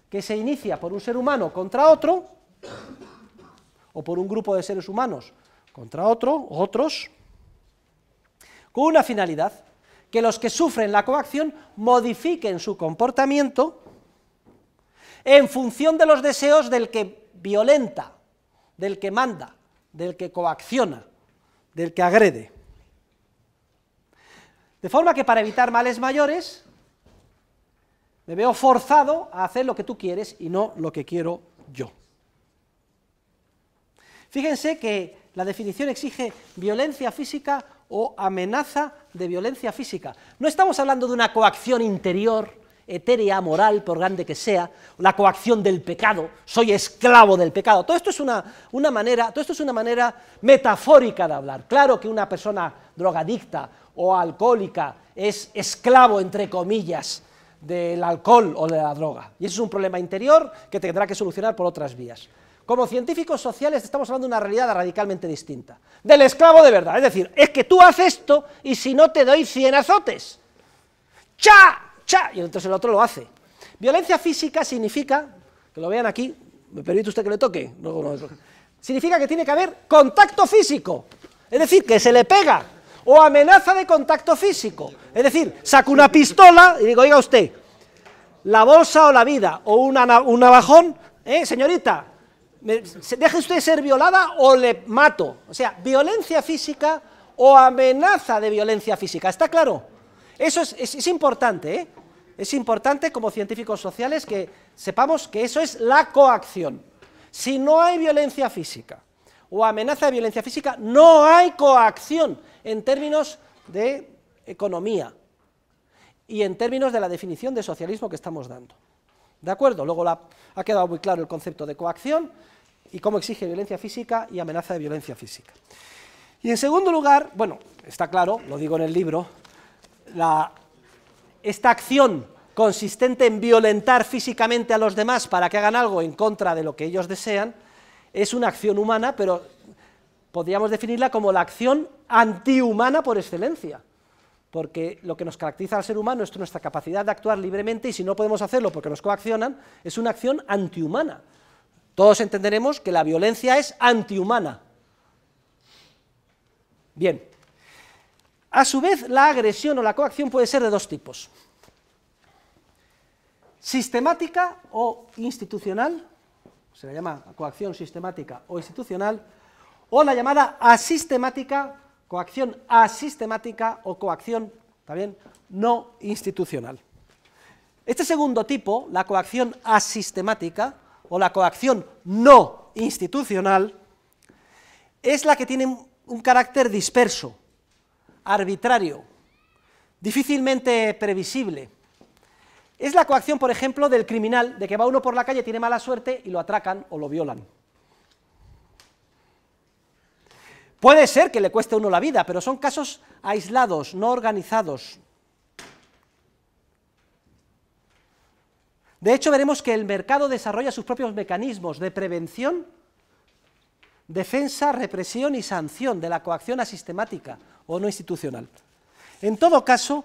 Speaker 1: que se inicia por un ser humano contra otro, o por un grupo de seres humanos contra otro, otros, con una finalidad, que los que sufren la coacción modifiquen su comportamiento en función de los deseos del que violenta, del que manda, del que coacciona del que agrede. De forma que para evitar males mayores, me veo forzado a hacer lo que tú quieres y no lo que quiero yo. Fíjense que la definición exige violencia física o amenaza de violencia física. No estamos hablando de una coacción interior etérea, moral, por grande que sea, la coacción del pecado, soy esclavo del pecado. Todo esto es una, manera, todo esto es una manera metafórica de hablar. Claro que una persona drogadicta o alcohólica es esclavo, entre comillas, del alcohol o de la droga. Y ese es un problema interior que tendrá que solucionar por otras vías. Como científicos sociales estamos hablando de una realidad radicalmente distinta. Del esclavo de verdad. Es decir, es que tú haces esto y si no te doy 100 azotes. ¡Cha! ¡cha! Y entonces el otro lo hace. Violencia física significa, que lo vean aquí, ¿me permite usted que le toque? Significa que tiene que haber contacto físico, es decir, que se le pega, o amenaza de contacto físico, es decir, saco una pistola y digo, oiga usted, la bolsa o la vida, o un navajón, eh, señorita, deje usted ser violada o le mato. O sea, violencia física o amenaza de violencia física, ¿está claro? Eso es, importante, ¿eh? Es importante como científicos sociales que sepamos que eso es la coacción. Si no hay violencia física o amenaza de violencia física, no hay coacción en términos de economía y en términos de la definición de socialismo que estamos dando. ¿De acuerdo? Luego ha quedado muy claro el concepto de coacción y cómo exige violencia física y amenaza de violencia física. Y en segundo lugar, bueno, está claro, lo digo en el libro, esta acción consistente en violentar físicamente a los demás para que hagan algo en contra de lo que ellos desean, es una acción humana, pero podríamos definirla como la acción antihumana por excelencia. Porque lo que nos caracteriza al ser humano es nuestra capacidad de actuar libremente y si no podemos hacerlo porque nos coaccionan, es una acción antihumana. Todos entenderemos que la violencia es antihumana. Bien, a su vez, la agresión o la coacción puede ser de dos tipos. Sistemática o institucional, se la llama coacción sistemática o institucional, o la llamada asistemática, coacción asistemática o coacción también no institucional. Este segundo tipo, la coacción asistemática o la coacción no institucional, es la que tiene un carácter disperso, arbitrario, difícilmente previsible. Es la coacción, por ejemplo, del criminal, de que va uno por la calle, tiene mala suerte y lo atracan o lo violan. Puede ser que le cueste a uno la vida, pero son casos aislados, no organizados. De hecho, veremos que el mercado desarrolla sus propios mecanismos de prevención defensa, represión y sanción de la coacción asistemática o no institucional. En todo caso,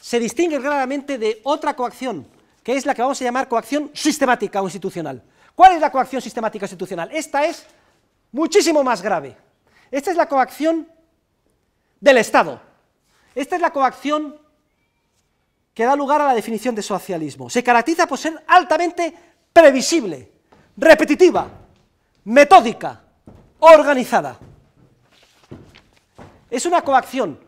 Speaker 1: se distingue claramente de otra coacción, que es la que vamos a llamar coacción sistemática o institucional. ¿Cuál es la coacción sistemática o institucional? Esta es muchísimo más grave. Esta es la coacción del Estado. Esta es la coacción que da lugar a la definición de socialismo. Se caracteriza por ser altamente previsible, repetitiva, metódica, organizada. Es una coacción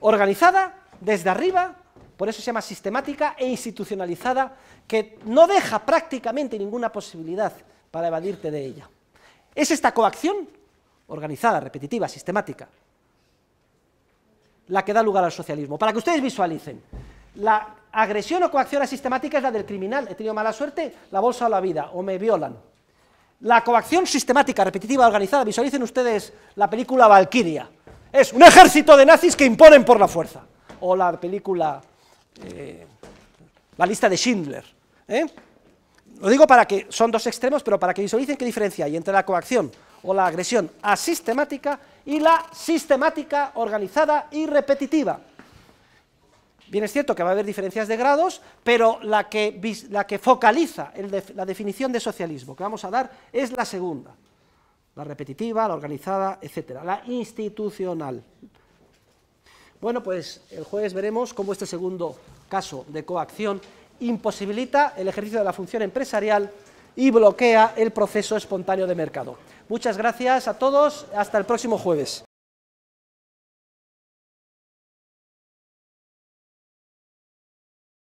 Speaker 1: organizada desde arriba, por eso se llama sistemática e institucionalizada, que no deja prácticamente ninguna posibilidad para evadirte de ella. Es esta coacción organizada, repetitiva, sistemática, la que da lugar al socialismo. Para que ustedes visualicen, la agresión o coacción sistemática es la del criminal. He tenido mala suerte, la bolsa o la vida, o me violan. La coacción sistemática, repetitiva, organizada, visualicen ustedes la película Valkyria. Es un ejército de nazis que imponen por la fuerza. O la película eh, La lista de Schindler. ¿eh? Lo digo para que son dos extremos, pero para que visualicen qué diferencia hay entre la coacción o la agresión asistemática y la sistemática, organizada y repetitiva. Bien es cierto que va a haber diferencias de grados, pero la que, focaliza la definición de socialismo que vamos a dar es la segunda, la repetitiva, la organizada, etcétera, la institucional. Bueno, pues el jueves veremos cómo este segundo caso de coacción imposibilita el ejercicio de la función empresarial y bloquea el proceso espontáneo de mercado. Muchas gracias a todos, hasta el próximo jueves.